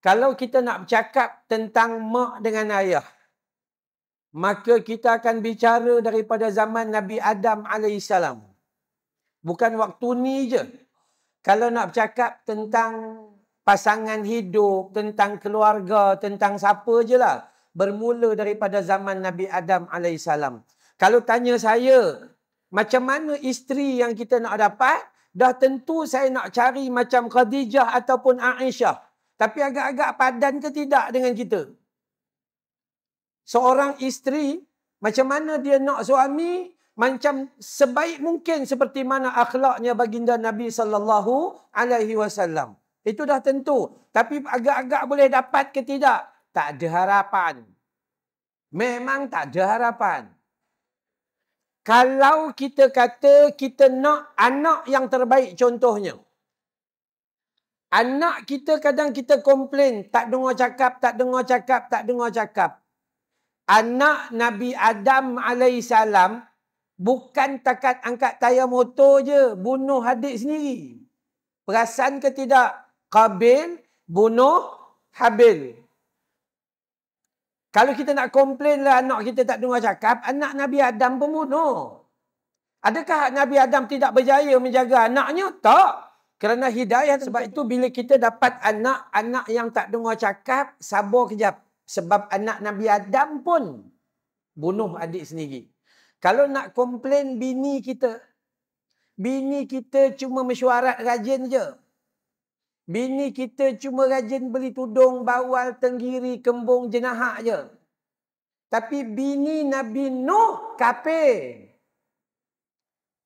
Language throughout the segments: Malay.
Kalau kita nak bercakap tentang mak dengan ayah, maka kita akan bicara daripada zaman Nabi Adam AS. Bukan waktu ni je. Kalau nak bercakap tentang pasangan hidup, tentang keluarga, tentang siapa je lah. Bermula daripada zaman Nabi Adam AS. Kalau tanya saya, macam mana isteri yang kita nak dapat? Dah tentu saya nak cari macam Khadijah ataupun Aisyah. Tapi agak-agak padan ke tidak dengan kita? Seorang isteri, macam mana dia nak suami, macam sebaik mungkin seperti mana akhlaknya baginda Nabi sallallahu alaihi wasallam. Itu dah tentu. Tapi agak-agak boleh dapat ke tidak? Tak ada harapan. Memang tak ada harapan. Kalau kita kata kita nak anak yang terbaik contohnya. Anak kita kadang kita komplain, tak dengar cakap, tak dengar cakap, tak dengar cakap. Anak Nabi Adam AS bukan takat angkat tayar motor je, bunuh hadid sendiri. Perasan ke tidak? Kabil bunuh Habil. Kalau kita nak komplain lah anak kita tak dengar cakap, anak Nabi Adam pembunuh. Adakah Nabi Adam tidak berjaya menjaga anaknya? Tak. Tak. Kerana hidayah sebab itu bila kita dapat anak, anak yang tak dengar cakap, sabar kejap. Sebab anak Nabi Adam pun bunuh hmm. adik sendiri. Kalau nak komplain bini kita, bini kita cuma mesyuarat rajin je. Bini kita cuma rajin beli tudung, bawal, tenggiri, kembung, jenaha je. Tapi bini Nabi Nuh kape.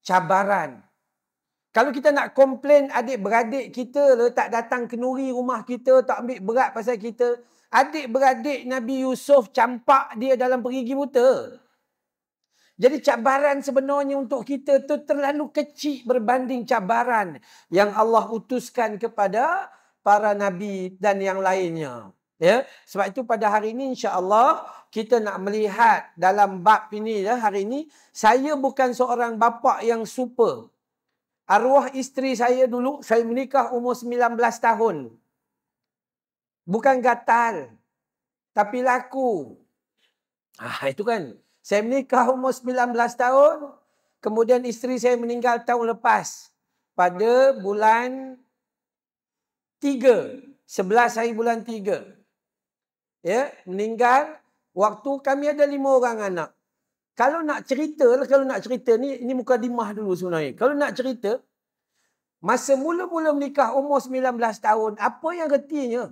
Cabaran, kalau kita nak komplain adik-beradik kita le, tak datang kenuri rumah kita, tak ambil berat pasal kita. Adik-beradik Nabi Yusuf campak dia dalam perigi buta. Jadi cabaran sebenarnya untuk kita tu terlalu kecil berbanding cabaran yang Allah utuskan kepada para nabi dan yang lainnya. Ya. Sebab itu pada hari ini insya-Allah kita nak melihat dalam bab ini ya hari ini saya bukan seorang bapa yang super. Arwah isteri saya dulu, saya menikah umur 19 tahun. Bukan gatal. Tapi laku. Ah, itu kan. Saya menikah umur 19 tahun. Kemudian isteri saya meninggal tahun lepas. Pada bulan 3. 11 hari bulan 3. Ya, meninggal. Waktu kami ada lima orang anak. Kalau nak cerita, lah, kalau nak cerita ni, ini muka mukadimah dulu sebenarnya. Kalau nak cerita, masa mula-mula menikah umur 19 tahun, apa yang retinya?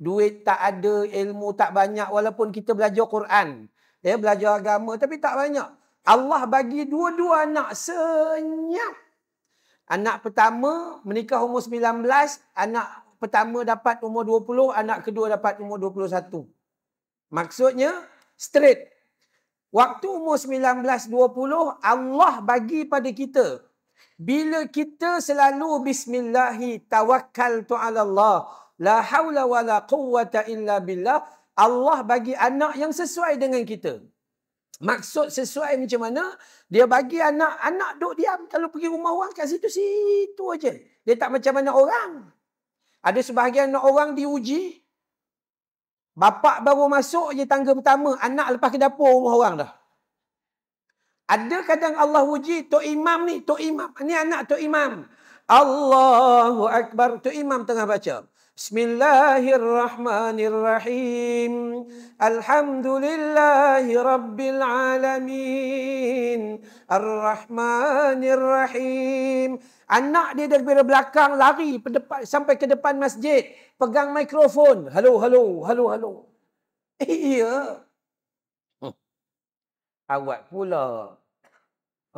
Duit tak ada, ilmu tak banyak walaupun kita belajar Quran. Ya, belajar agama tapi tak banyak. Allah bagi dua-dua anak senyap. Anak pertama menikah umur 19, anak pertama dapat umur 20, anak kedua dapat umur 21. Maksudnya, straight. Waktu umur 19-20, Allah bagi pada kita. Bila kita selalu bismillahi tawakkal tu'ala Allah. La hawla wa la quwata illa billah. Allah bagi anak yang sesuai dengan kita. Maksud sesuai macam mana? Dia bagi anak, anak duduk diam. Kalau pergi rumah orang kat situ, situ aja. Dia tak macam mana orang. Ada sebahagian orang diuji. Bapak baru masuk je tangga pertama, anak lepas ke dapur rumah orang dah. Ada kadang Allah uji, Tok Imam ni, Tok Imam, ni anak Tok Imam. Allahu Akbar, Tok Imam tengah baca. بسم الله الرحمن الرحيم الحمد لله رب العالمين الرحمن الرحيم anak dia daripada belakang lari sampai ke depan masjid pegang mikrofon hello hello hello hello eh, iya hmm. awak pula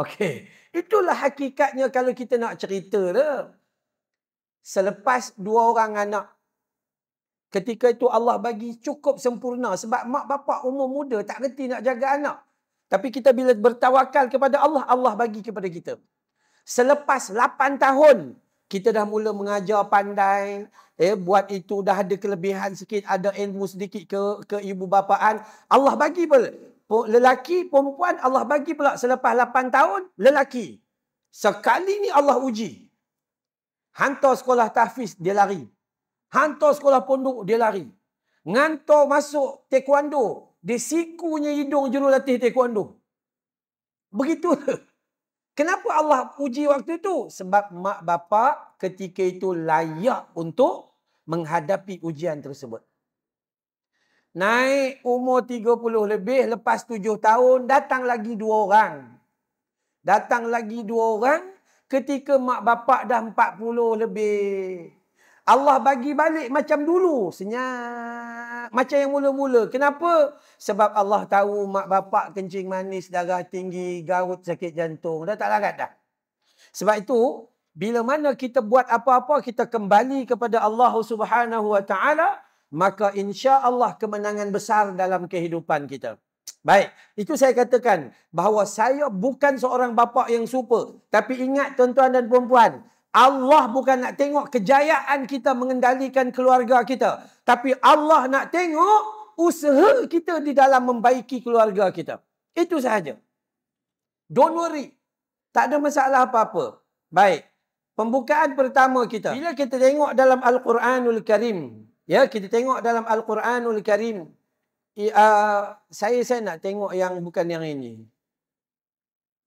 okey itulah hakikatnya kalau kita nak cerita dah selepas dua orang anak. Ketika itu Allah bagi cukup sempurna sebab mak bapak umur muda tak reti nak jaga anak. Tapi kita bila bertawakal kepada Allah, Allah bagi kepada kita. Selepas lapan tahun, kita dah mula mengajar pandai. Eh, buat itu dah ada kelebihan sikit, ada ilmu sedikit ke, ke ibu bapaan. Allah bagi pula. Lelaki, perempuan, Allah bagi pula selepas lapan tahun, lelaki. Sekali ni Allah uji. Hantar sekolah tahfiz, dia lari. Hantar sekolah pondok, dia lari. Ngantar masuk taekwondo, dia sikunya hidung jurulatih taekwondo. Begitu. Kenapa Allah puji waktu itu? Sebab mak bapak ketika itu layak untuk menghadapi ujian tersebut. Naik umur 30 lebih, lepas 7 tahun, datang lagi dua orang. Datang lagi dua orang, ketika mak bapak dah 40 lebih. Allah bagi balik macam dulu, senyap. Macam yang mula-mula. Kenapa? Sebab Allah tahu mak bapak kencing manis, darah tinggi, garut, sakit jantung. Dah tak larat dah. Sebab itu, bila mana kita buat apa-apa, kita kembali kepada Allah Subhanahu Wa Taala, maka insya-Allah kemenangan besar dalam kehidupan kita. Baik, itu saya katakan bahawa saya bukan seorang bapa yang super. Tapi ingat tuan-tuan dan puan-puan, Allah bukan nak tengok kejayaan kita mengendalikan keluarga kita. Tapi Allah nak tengok usaha kita di dalam membaiki keluarga kita. Itu sahaja. Don't worry. Tak ada masalah apa-apa. Baik. Pembukaan pertama kita. Bila kita tengok dalam Al-Quranul Karim. Ya, kita tengok dalam Al-Quranul Karim uh, saya saya nak tengok yang bukan yang ini.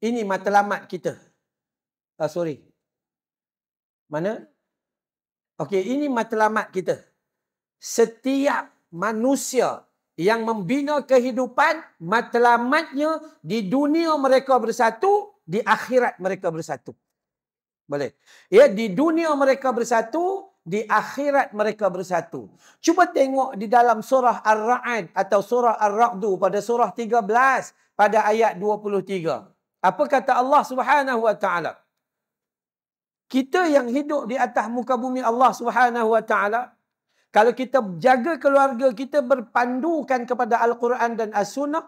Ini matlamat kita. Uh, sorry. Mana? Okey, ini matlamat kita. Setiap manusia yang membina kehidupan, matlamatnya di dunia mereka bersatu, di akhirat mereka bersatu. Boleh. Ya, di dunia mereka bersatu, di akhirat mereka bersatu. Cuba tengok di dalam surah Ar-Ra'ad atau surah Ar-Ra'du pada surah 13 pada ayat 23. Apa kata Allah Subhanahu Wa Ta'ala? Kita yang hidup di atas muka bumi Allah Subhanahu Wa Ta'ala, kalau kita jaga keluarga kita berpandukan kepada Al-Quran dan As-Sunnah,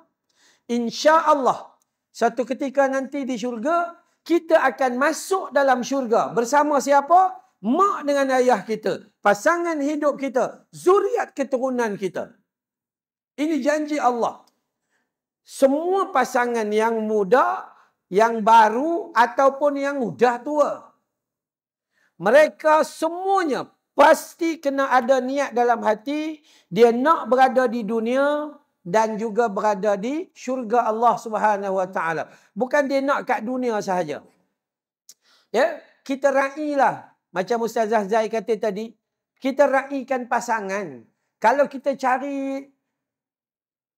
insya-Allah satu ketika nanti di syurga kita akan masuk dalam syurga bersama siapa? mak dengan ayah kita, pasangan hidup kita, zuriat keturunan kita. Ini janji Allah. Semua pasangan yang muda, yang baru ataupun yang sudah tua. Mereka semuanya pasti kena ada niat dalam hati dia nak berada di dunia dan juga berada di syurga Allah Subhanahu Wa Taala. Bukan dia nak kat dunia sahaja. Ya, kita raihlah macam Ustazah Zai kata tadi, kita raikan pasangan. Kalau kita cari,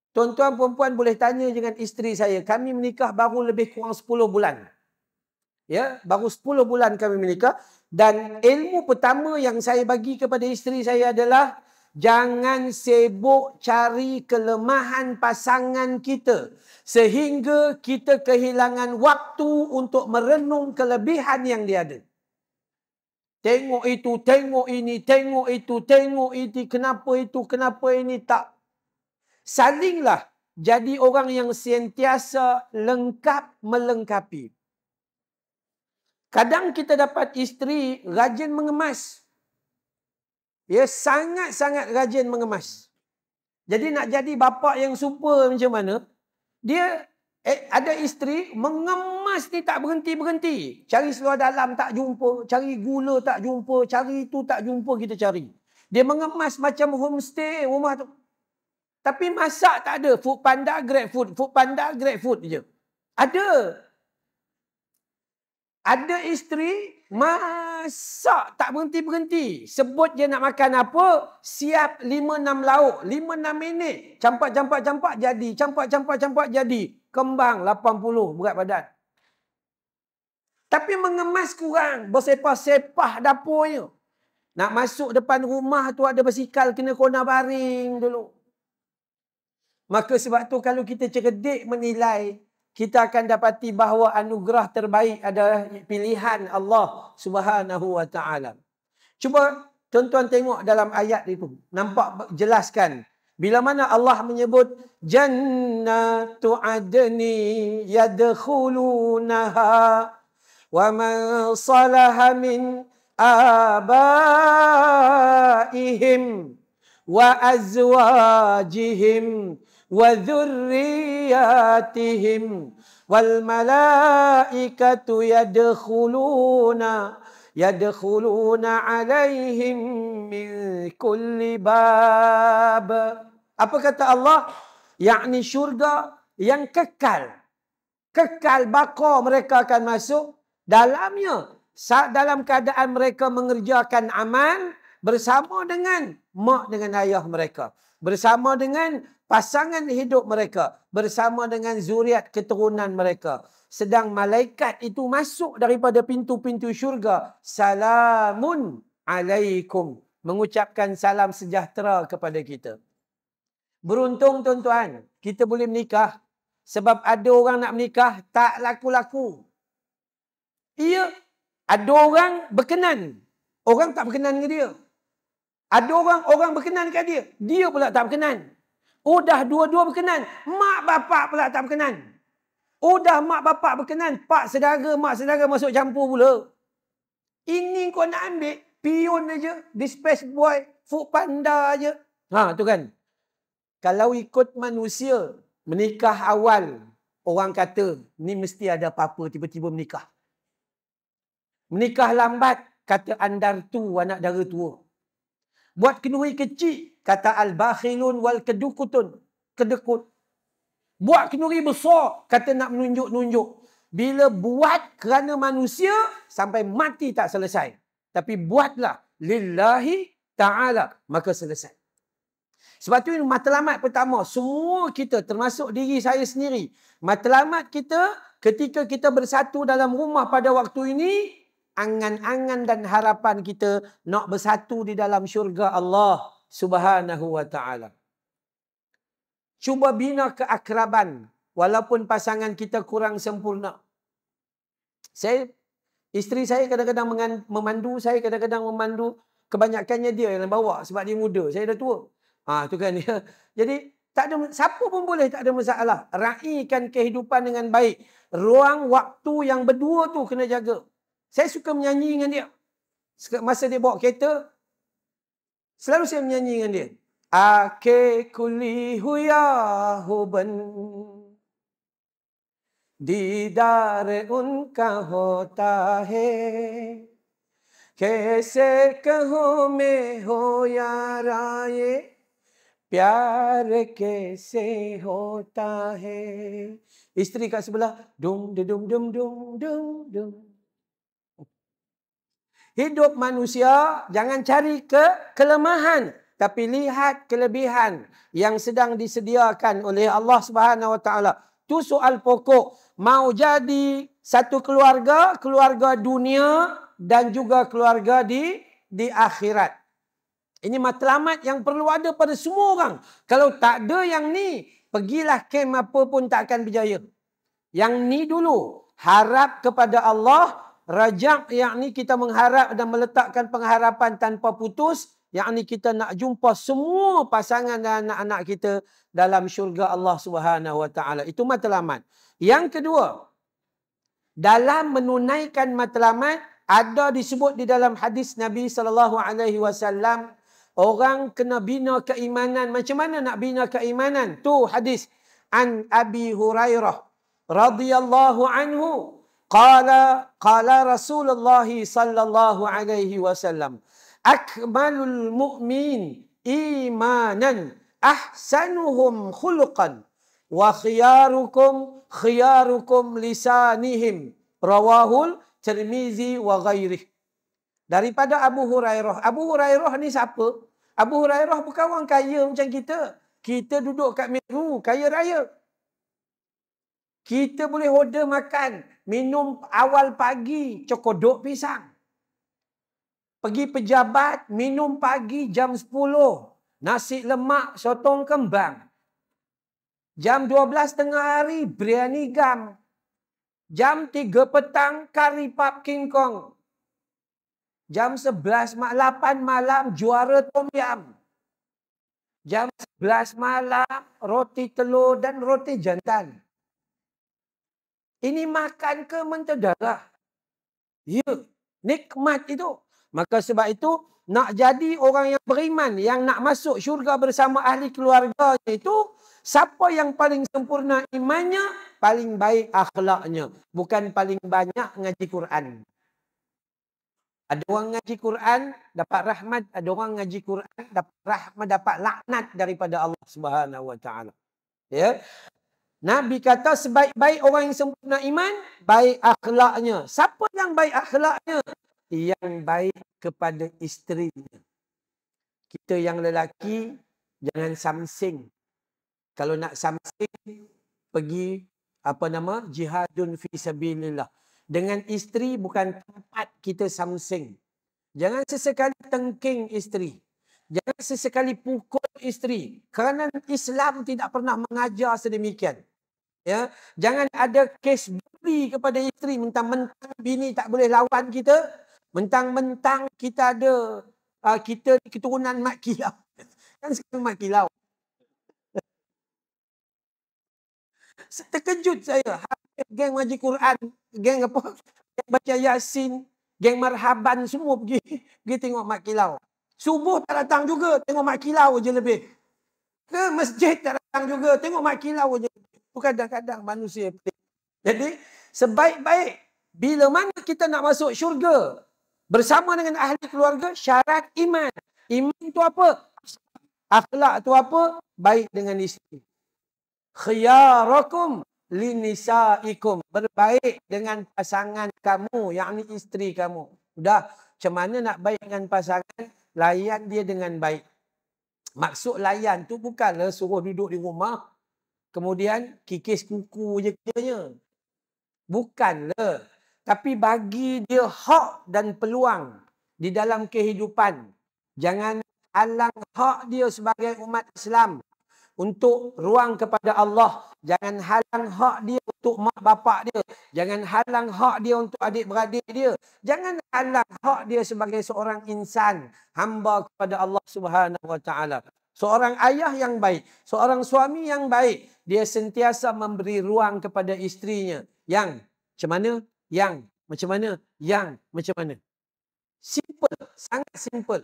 tuan-tuan perempuan boleh tanya dengan isteri saya, kami menikah baru lebih kurang 10 bulan. Ya, baru 10 bulan kami menikah dan ilmu pertama yang saya bagi kepada isteri saya adalah jangan sibuk cari kelemahan pasangan kita sehingga kita kehilangan waktu untuk merenung kelebihan yang dia ada. Tengok itu, tengok ini, tengok itu, tengok ini, kenapa itu, kenapa ini, tak. Salinglah jadi orang yang sentiasa lengkap, melengkapi. Kadang kita dapat isteri rajin mengemas. Ya, sangat-sangat rajin mengemas. Jadi nak jadi bapa yang super macam mana? Dia Eh, ada isteri mengemas ni tak berhenti-berhenti. Cari seluar dalam tak jumpa. Cari gula tak jumpa. Cari tu tak jumpa kita cari. Dia mengemas macam homestay rumah tu. Tapi masak tak ada. Food panda, great food. Food panda, great food je. Ada. Ada isteri masak tak berhenti-berhenti. Sebut dia nak makan apa. Siap lima enam lauk. lima enam minit. Campak-campak-campak jadi. Campak-campak-campak jadi kembang 80 berat badan. Tapi mengemas kurang, bersepah-sepah dapurnya. Nak masuk depan rumah tu ada basikal kena kona baring dulu. Maka sebab tu kalau kita cerdik menilai, kita akan dapati bahawa anugerah terbaik adalah pilihan Allah Subhanahu wa taala. Cuba tuan-tuan tengok dalam ayat itu, nampak jelaskan bila mana Allah menyebut jannatu adni yadkhulunaha wa man salaha min abaihim wa azwajihim wa dhurriyatihim wal malaikatu yadkhuluna يدخلون عليهم من كل باب apa kata Allah yakni syurga yang kekal kekal baka mereka akan masuk dalamnya saat dalam keadaan mereka mengerjakan amal bersama dengan mak dengan ayah mereka bersama dengan pasangan hidup mereka bersama dengan zuriat keturunan mereka sedang malaikat itu masuk daripada pintu-pintu syurga. Salamun alaikum. Mengucapkan salam sejahtera kepada kita. Beruntung tuan-tuan, kita boleh menikah. Sebab ada orang nak menikah, tak laku-laku. Ia, ada orang berkenan. Orang tak berkenan dengan dia. Ada orang, orang berkenan dengan dia. Dia pula tak berkenan. Oh dah dua-dua berkenan. Mak bapak pula tak berkenan. Udah oh, mak bapak berkenan, pak sedara, mak sedara masuk campur pula. Ini kau nak ambil, pion aja, dispatch boy, food panda aja. Ha, tu kan. Kalau ikut manusia, menikah awal, orang kata, ni mesti ada apa-apa tiba-tiba menikah. Menikah lambat, kata andar tu, anak dara tua. Buat kenuri kecil, kata al-bakhilun wal-kedukutun. Kedekut. Buat kenduri besar, kata nak menunjuk-nunjuk. Bila buat kerana manusia, sampai mati tak selesai. Tapi buatlah. Lillahi ta'ala. Maka selesai. Sebab tu matlamat pertama, semua kita termasuk diri saya sendiri. Matlamat kita ketika kita bersatu dalam rumah pada waktu ini, angan-angan dan harapan kita nak bersatu di dalam syurga Allah subhanahu wa ta'ala. Cuba bina keakraban walaupun pasangan kita kurang sempurna. Saya isteri saya kadang-kadang memandu, saya kadang-kadang memandu, kebanyakannya dia yang bawa sebab dia muda, saya dah tua. Ah ha, tu kan dia. Jadi tak ada siapa pun boleh tak ada masalah. Raikan kehidupan dengan baik. Ruang waktu yang berdua tu kena jaga. Saya suka menyanyi dengan dia. Masa dia bawa kereta selalu saya menyanyi dengan dia. Ake kuli huya huban Didar unka hota hai Kaise kaho me ho ya raye प्यार कैसे होता Istri स्त्री sebelah, dum dum dum dum dum dum. Doom hidup manusia jangan cari ke kelemahan tapi lihat kelebihan yang sedang disediakan oleh Allah Subhanahu Wa Taala. Tu soal pokok. Mau jadi satu keluarga, keluarga dunia dan juga keluarga di di akhirat. Ini matlamat yang perlu ada pada semua orang. Kalau tak ada yang ni, pergilah ke apa pun tak akan berjaya. Yang ni dulu, harap kepada Allah, rajak yang ni kita mengharap dan meletakkan pengharapan tanpa putus, yang ni kita nak jumpa semua pasangan dan anak-anak kita dalam syurga Allah Subhanahu wa taala. Itu matlamat. Yang kedua, dalam menunaikan matlamat ada disebut di dalam hadis Nabi sallallahu alaihi wasallam orang kena bina keimanan. Macam mana nak bina keimanan? Tu hadis an Abi Hurairah radhiyallahu anhu qala qala Rasulullah sallallahu alaihi wasallam akmalul mu'min imanan ahsanuhum khuluqan wa khiyarukum khiyarukum lisanihim rawahul tirmizi wa ghairih daripada Abu Hurairah Abu Hurairah ni siapa Abu Hurairah bukan orang kaya macam kita kita duduk kat Meru kaya raya kita boleh order makan minum awal pagi cokodok pisang pergi pejabat, minum pagi jam 10. Nasi lemak, sotong kembang. Jam 12 tengah hari, biryani gam. Jam 3 petang, kari pap King Kong. Jam 11, 8 malam, juara Tom Yam. Jam 11 malam, roti telur dan roti jantan. Ini makan ke mentedarah? Ya, nikmat itu. Maka sebab itu nak jadi orang yang beriman yang nak masuk syurga bersama ahli keluarga itu siapa yang paling sempurna imannya paling baik akhlaknya bukan paling banyak ngaji Quran. Ada orang ngaji Quran dapat rahmat, ada orang ngaji Quran dapat rahmat dapat laknat daripada Allah Subhanahu Wa Taala. Ya. Nabi kata sebaik-baik orang yang sempurna iman, baik akhlaknya. Siapa yang baik akhlaknya? yang baik kepada isterinya. Kita yang lelaki, jangan samsing. Kalau nak samsing, pergi apa nama jihadun fi sabilillah dengan isteri bukan tempat kita samsing jangan sesekali tengking isteri jangan sesekali pukul isteri kerana Islam tidak pernah mengajar sedemikian ya jangan ada kes bully kepada isteri mentang-mentang bini tak boleh lawan kita Mentang-mentang kita ada uh, kita ni keturunan Mat Kilau. kan sekarang Mat Kilau. Terkejut saya. Geng Maji Quran, geng apa? Geng baca Yasin, geng Marhaban semua pergi pergi tengok Mat Kilau. Subuh tak datang juga, tengok Mat Kilau je lebih. Ke masjid tak datang juga, tengok Mat Kilau je. Itu kadang-kadang manusia Jadi, sebaik-baik bila mana kita nak masuk syurga, Bersama dengan ahli keluarga, syarat iman. Iman itu apa? Akhlak itu apa? Baik dengan isteri. Khiyarakum linisaikum. Berbaik dengan pasangan kamu, yang yakni isteri kamu. Sudah, macam mana nak baik dengan pasangan? Layan dia dengan baik. Maksud layan tu bukanlah suruh duduk di rumah. Kemudian kikis kuku je kiranya. Bukanlah tapi bagi dia hak dan peluang di dalam kehidupan. Jangan halang hak dia sebagai umat Islam untuk ruang kepada Allah. Jangan halang hak dia untuk mak bapak dia. Jangan halang hak dia untuk adik-beradik dia. Jangan halang hak dia sebagai seorang insan. Hamba kepada Allah subhanahu wa ta'ala. Seorang ayah yang baik. Seorang suami yang baik. Dia sentiasa memberi ruang kepada istrinya. Yang macam mana? yang macam mana yang macam mana simple sangat simple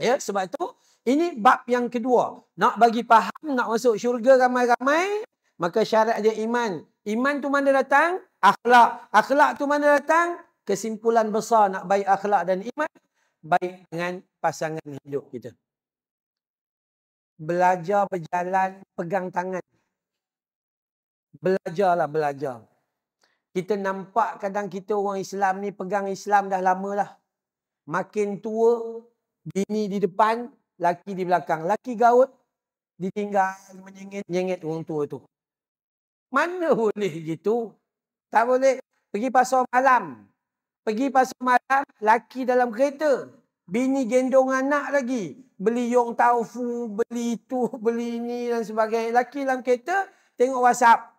ya sebab tu ini bab yang kedua nak bagi faham nak masuk syurga ramai-ramai maka syarat dia iman iman tu mana datang akhlak akhlak tu mana datang kesimpulan besar nak baik akhlak dan iman baik dengan pasangan hidup kita belajar berjalan pegang tangan belajarlah belajar kita nampak kadang kita orang Islam ni pegang Islam dah lama lah. Makin tua, bini di depan, laki di belakang. Laki gaut, ditinggal menyengit-nyengit orang tua tu. Mana boleh gitu? Tak boleh. Pergi pasal malam. Pergi pasal malam, laki dalam kereta. Bini gendong anak lagi. Beli yong taufu, beli itu, beli ini dan sebagainya. Laki dalam kereta, tengok WhatsApp.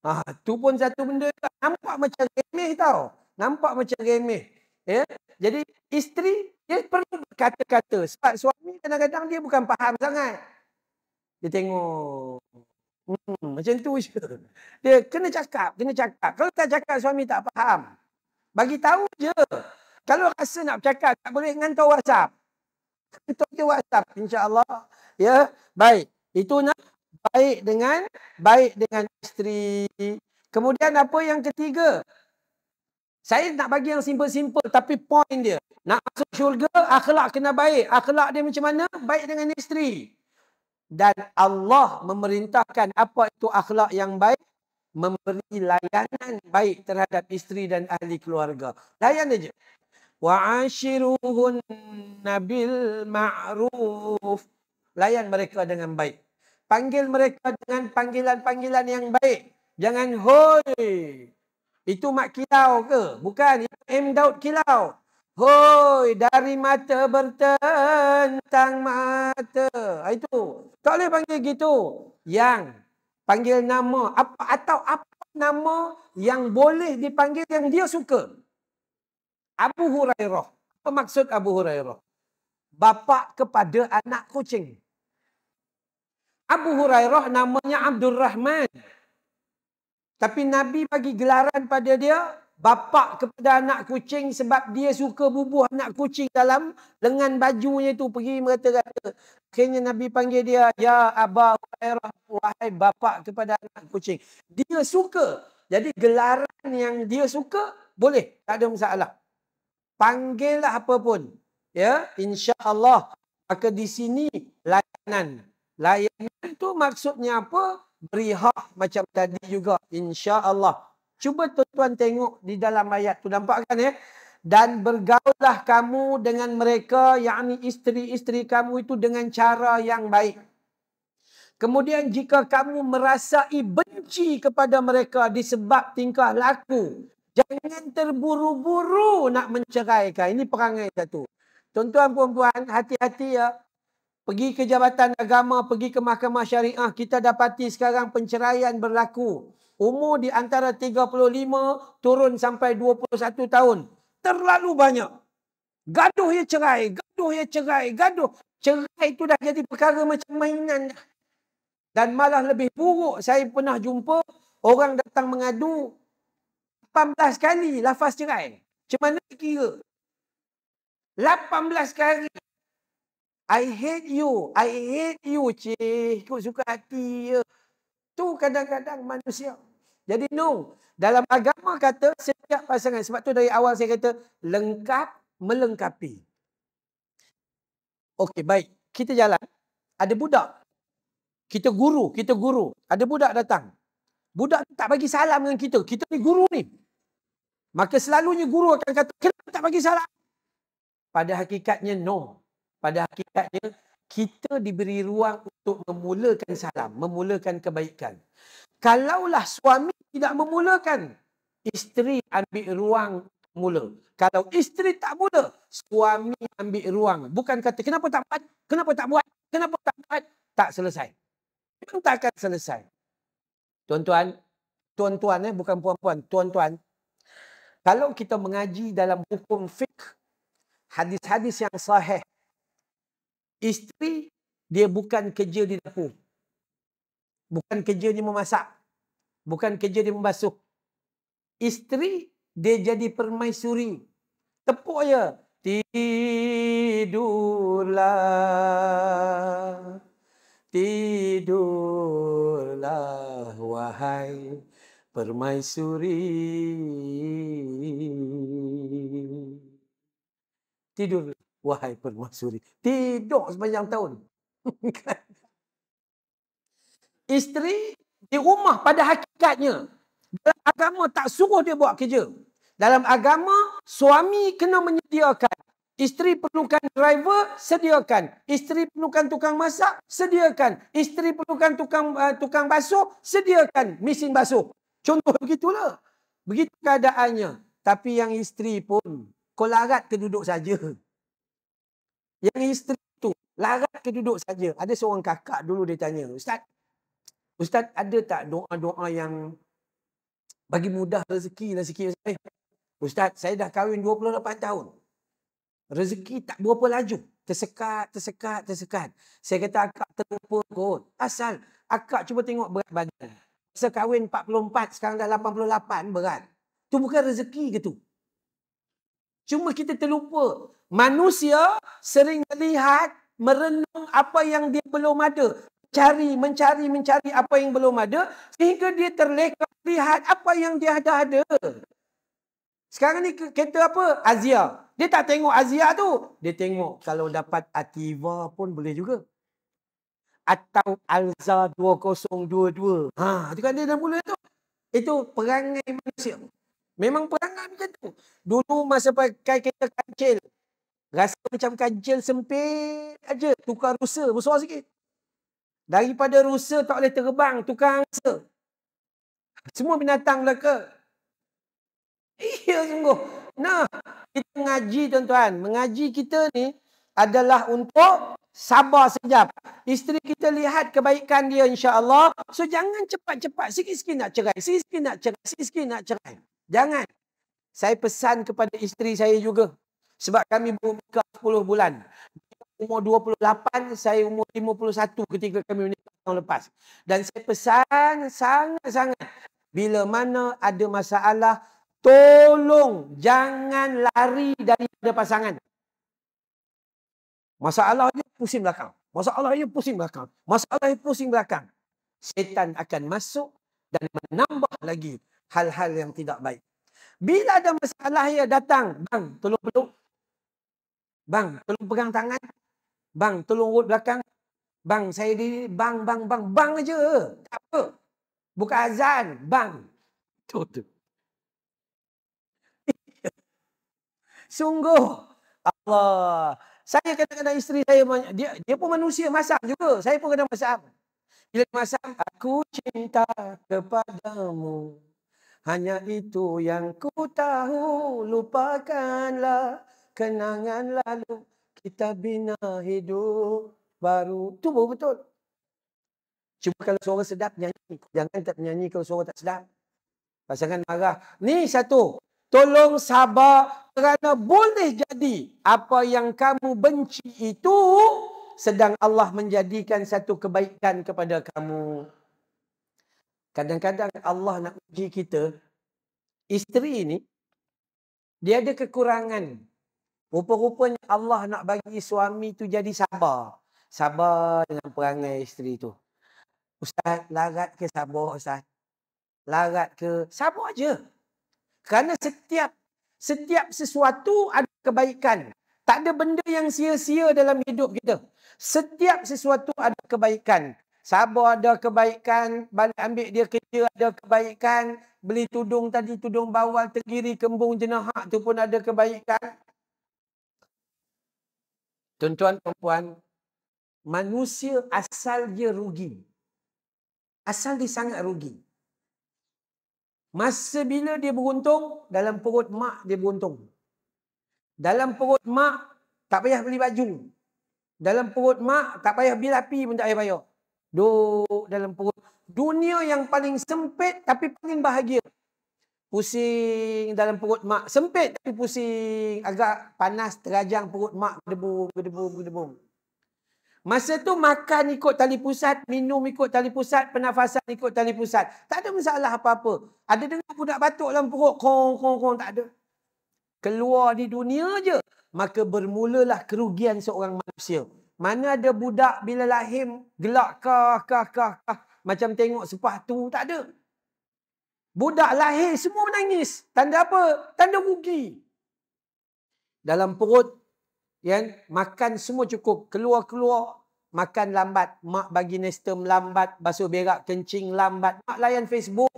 Ha, tu pun satu benda nampak macam remeh tau. Nampak macam remeh. Ya? Jadi isteri dia perlu berkata-kata. Sebab suami kadang-kadang dia bukan faham sangat. Dia tengok. Hmm, macam tu je. Dia kena cakap, kena cakap. Kalau tak cakap suami tak faham. Bagi tahu je. Kalau rasa nak cakap tak boleh ngantau WhatsApp. Ngantau dia WhatsApp Insyaallah. allah Ya, baik. Itu nak baik dengan baik dengan isteri. Kemudian apa yang ketiga? Saya nak bagi yang simple-simple tapi point dia. Nak masuk syurga, akhlak kena baik. Akhlak dia macam mana? Baik dengan isteri. Dan Allah memerintahkan apa itu akhlak yang baik? Memberi layanan baik terhadap isteri dan ahli keluarga. Layan saja. nabil بِالْمَعْرُوفِ Layan mereka dengan baik. Panggil mereka dengan panggilan-panggilan yang baik. Jangan hoi. Itu Mak Kilau ke? Bukan. Itu M. Daud Kilau. Hoi. Dari mata bertentang mata. Ah, itu. Tak boleh panggil gitu. Yang. Panggil nama. apa Atau apa nama yang boleh dipanggil yang dia suka. Abu Hurairah. Apa maksud Abu Hurairah? Bapak kepada anak kucing. Abu Hurairah namanya Abdul Rahman. Tapi Nabi bagi gelaran pada dia, bapa kepada anak kucing sebab dia suka bubuh anak kucing dalam lengan bajunya tu pergi merata-rata. Akhirnya Nabi panggil dia, Ya Aba Hurairah, wahai bapa kepada anak kucing. Dia suka. Jadi gelaran yang dia suka, boleh. Tak ada masalah. Panggillah apa pun. Ya, insya Allah. Maka di sini layanan Layanan tu maksudnya apa? Beri hak macam tadi juga. insya Allah. Cuba tuan-tuan tengok di dalam ayat tu. Nampak kan ya? Eh? Dan bergaulah kamu dengan mereka, yakni isteri-isteri kamu itu dengan cara yang baik. Kemudian jika kamu merasai benci kepada mereka disebab tingkah laku, jangan terburu-buru nak menceraikan. Ini perangai satu. Tuan-tuan, puan-puan, hati-hati ya pergi ke jabatan agama, pergi ke mahkamah syariah, kita dapati sekarang penceraian berlaku. Umur di antara 35 turun sampai 21 tahun. Terlalu banyak. Gaduh ya cerai, gaduh ya cerai, gaduh. Cerai itu dah jadi perkara macam mainan. Dan malah lebih buruk, saya pernah jumpa orang datang mengadu 18 kali lafaz cerai. Macam mana kira? 18 kali I hate you. I hate you, cik. Ikut suka hati ya. Tu kadang-kadang manusia. Jadi no. Dalam agama kata setiap pasangan. Sebab tu dari awal saya kata lengkap melengkapi. Okey, baik. Kita jalan. Ada budak. Kita guru. Kita guru. Ada budak datang. Budak tak bagi salam dengan kita. Kita ni guru ni. Maka selalunya guru akan kata, kenapa tak bagi salam? Pada hakikatnya, no pada hakikatnya kita diberi ruang untuk memulakan salam, memulakan kebaikan. Kalaulah suami tidak memulakan, isteri ambil ruang mula. Kalau isteri tak mula, suami ambil ruang. Bukan kata kenapa tak buat, kenapa tak buat, kenapa tak buat, tak selesai. Memang tak akan selesai. Tuan-tuan, tuan-tuan eh, bukan puan-puan, tuan-tuan. Kalau kita mengaji dalam hukum fiqh, hadis-hadis yang sahih, Isteri, dia bukan kerja di dapur. Bukan kerja dia memasak. Bukan kerja dia membasuh. Isteri, dia jadi permaisuri. Tepuk ya. Tidurlah. Tidurlah, wahai permaisuri. Tidurlah. Wahai permasuri. Tidur sepanjang tahun. Kan? Isteri di rumah pada hakikatnya. Dalam agama tak suruh dia buat kerja. Dalam agama, suami kena menyediakan. Isteri perlukan driver, sediakan. Isteri perlukan tukang masak, sediakan. Isteri perlukan tukang uh, tukang basuh, sediakan mesin basuh. Contoh begitulah. Begitu keadaannya. Tapi yang isteri pun, kolarat ke duduk saja. Yang isteri tu larat ke duduk saja. Ada seorang kakak dulu dia tanya, "Ustaz, ustaz ada tak doa-doa yang bagi mudah rezeki lah sikit saya?" "Ustaz, saya dah kahwin 28 tahun. Rezeki tak berapa laju. Tersekat, tersekat, tersekat. Saya kata akak terlupa kot. Asal akak cuba tengok berat badan. Sekahwin 44, sekarang dah 88 berat. Tu bukan rezeki ke tu? Cuma kita terlupa. Manusia sering melihat, merenung apa yang dia belum ada. Cari, mencari, mencari apa yang belum ada. Sehingga dia terleka lihat apa yang dia ada ada. Sekarang ni kereta apa? Azia. Dia tak tengok Azia tu. Dia tengok kalau dapat Ativa pun boleh juga. Atau Alza 2022. Ha, tu kan dia dah mula tu. Itu perangai manusia. Memang perangai macam tu. Dulu masa pakai kereta kancil. Rasa macam kancil sempit aja Tukar rusa. Besar sikit. Daripada rusa tak boleh terbang. Tukar angsa. Semua binatang belaka. Iya sungguh. Nah. Kita mengaji tuan-tuan. Mengaji kita ni adalah untuk sabar sejap. Isteri kita lihat kebaikan dia insya Allah. So jangan cepat-cepat. Sikit-sikit nak cerai. Sikit-sikit nak cerai. Sikit-sikit nak cerai. Sikit -sikit nak cerai. Jangan. Saya pesan kepada isteri saya juga. Sebab kami bernikah 10 bulan. Umur 28, saya umur 51 ketika kami menikah tahun lepas. Dan saya pesan sangat-sangat. Bila mana ada masalah, tolong jangan lari daripada pasangan. Masalah Masalahnya pusing belakang. Masalah Masalahnya pusing belakang. Masalah Masalahnya pusing belakang. Setan akan masuk dan menambah lagi hal-hal yang tidak baik. Bila ada masalah ya datang, bang, tolong peluk. Bang, tolong pegang tangan. Bang, tolong urut belakang. Bang, saya di bang bang bang bang aja. Tak apa. Buka azan, bang. Tutup. Sungguh Allah. Saya kadang-kadang isteri saya banyak, dia dia pun manusia masam juga. Saya pun kadang masam. Bila masam aku cinta kepadamu. Hanya itu yang ku tahu Lupakanlah kenangan lalu Kita bina hidup baru Tubuh betul Cuba kalau suara sedap nyanyi Jangan tak nyanyi kalau suara tak sedap Pasangan marah Ni satu Tolong sabar kerana boleh jadi apa yang kamu benci itu sedang Allah menjadikan satu kebaikan kepada kamu. Kadang-kadang Allah nak uji kita. Isteri ni. Dia ada kekurangan. Rupa-rupanya Allah nak bagi suami tu jadi sabar. Sabar dengan perangai isteri tu. Ustaz, larat ke sabar Ustaz? Larat ke? Sabar aja. Kerana setiap setiap sesuatu ada kebaikan. Tak ada benda yang sia-sia dalam hidup kita. Setiap sesuatu ada kebaikan. Sabar ada kebaikan, balik ambil dia kerja ada kebaikan, beli tudung tadi tudung bawal tergiri kembung jenaha tu pun ada kebaikan. Tuan-tuan puan, manusia asal dia rugi. Asal dia sangat rugi. Masa bila dia beruntung, dalam perut mak dia beruntung. Dalam perut mak tak payah beli baju. Dalam perut mak tak payah bil api pun tak payah bayar. Duduk dalam perut. Dunia yang paling sempit tapi paling bahagia. Pusing dalam perut mak. Sempit tapi pusing. Agak panas terajang perut mak. Berdebum, berdebum, berdebum. Masa tu makan ikut tali pusat, minum ikut tali pusat, pernafasan ikut tali pusat. Tak ada masalah apa-apa. Ada dengar budak batuk dalam perut, kong, kong, kong, tak ada. Keluar di dunia je, maka bermulalah kerugian seorang manusia. Mana ada budak bila lahir gelak kah, kah, kah, kah. Macam tengok sepatu, tak ada. Budak lahir semua menangis. Tanda apa? Tanda rugi. Dalam perut, yang makan semua cukup. Keluar-keluar, makan lambat. Mak bagi nestem lambat. Basuh berak, kencing lambat. Mak layan Facebook.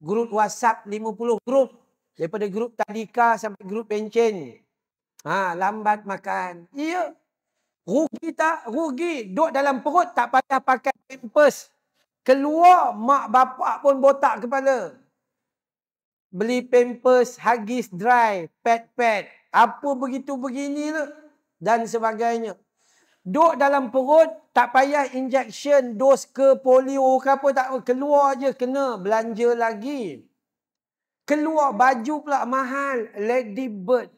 Grup WhatsApp 50 grup. Daripada grup tadika sampai grup pencen. Ha, lambat makan. Iya. Rugi tak? Rugi. Duduk dalam perut tak payah pakai pampers. Keluar mak bapak pun botak kepala. Beli pampers, hagis dry, pad-pad. Apa begitu begini tu? Dan sebagainya. Duduk dalam perut tak payah injection dos ke polio ke apa tak Keluar je kena belanja lagi. Keluar baju pula mahal. Lady bird.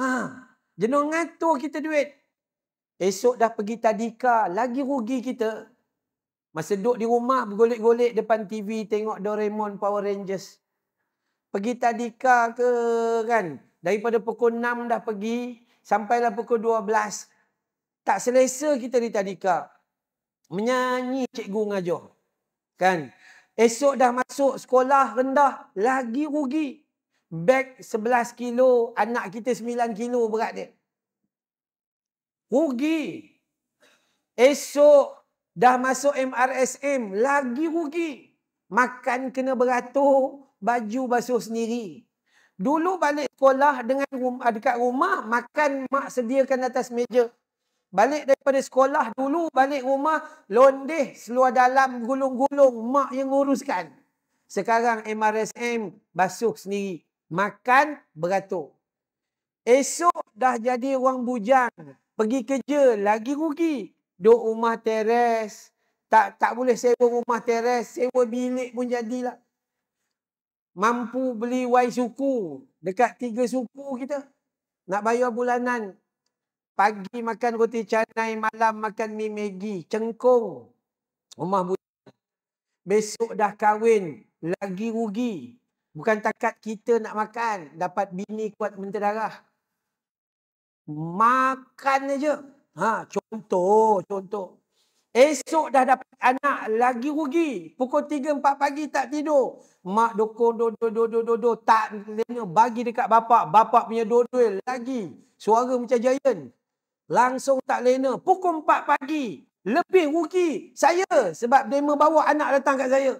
Haa. Jenuh ngatur kita duit. Esok dah pergi tadika, lagi rugi kita. Masa duduk di rumah, bergolek-golek depan TV, tengok Doraemon Power Rangers. Pergi tadika ke kan? Daripada pukul 6 dah pergi, sampailah pukul 12. Tak selesa kita di tadika. Menyanyi cikgu ngajuh. Kan? Esok dah masuk sekolah rendah, lagi rugi beg 11 kilo, anak kita 9 kilo berat dia. Rugi. Esok dah masuk MRSM, lagi rugi. Makan kena beratur, baju basuh sendiri. Dulu balik sekolah dengan rumah, dekat rumah, makan mak sediakan atas meja. Balik daripada sekolah dulu, balik rumah, londeh seluar dalam, gulung-gulung, mak yang uruskan. Sekarang MRSM basuh sendiri. Makan beratur. Esok dah jadi orang bujang. Pergi kerja lagi rugi. Duk rumah teres. Tak tak boleh sewa rumah teres. Sewa bilik pun jadilah. Mampu beli wai suku. Dekat tiga suku kita. Nak bayar bulanan. Pagi makan roti canai. Malam makan mie megi. Cengkung. Rumah bujang. Besok dah kahwin. Lagi rugi. Bukan takat kita nak makan, dapat bini kuat mentedarah. Makan aja. Ha, contoh, contoh. Esok dah dapat anak lagi rugi. Pukul 3, 4 pagi tak tidur. Mak dokong, do, do, do, Tak kena bagi dekat bapak. Bapak punya dodo lagi. Suara macam giant. Langsung tak lena. Pukul 4 pagi. Lebih rugi. Saya sebab dia membawa anak datang kat saya.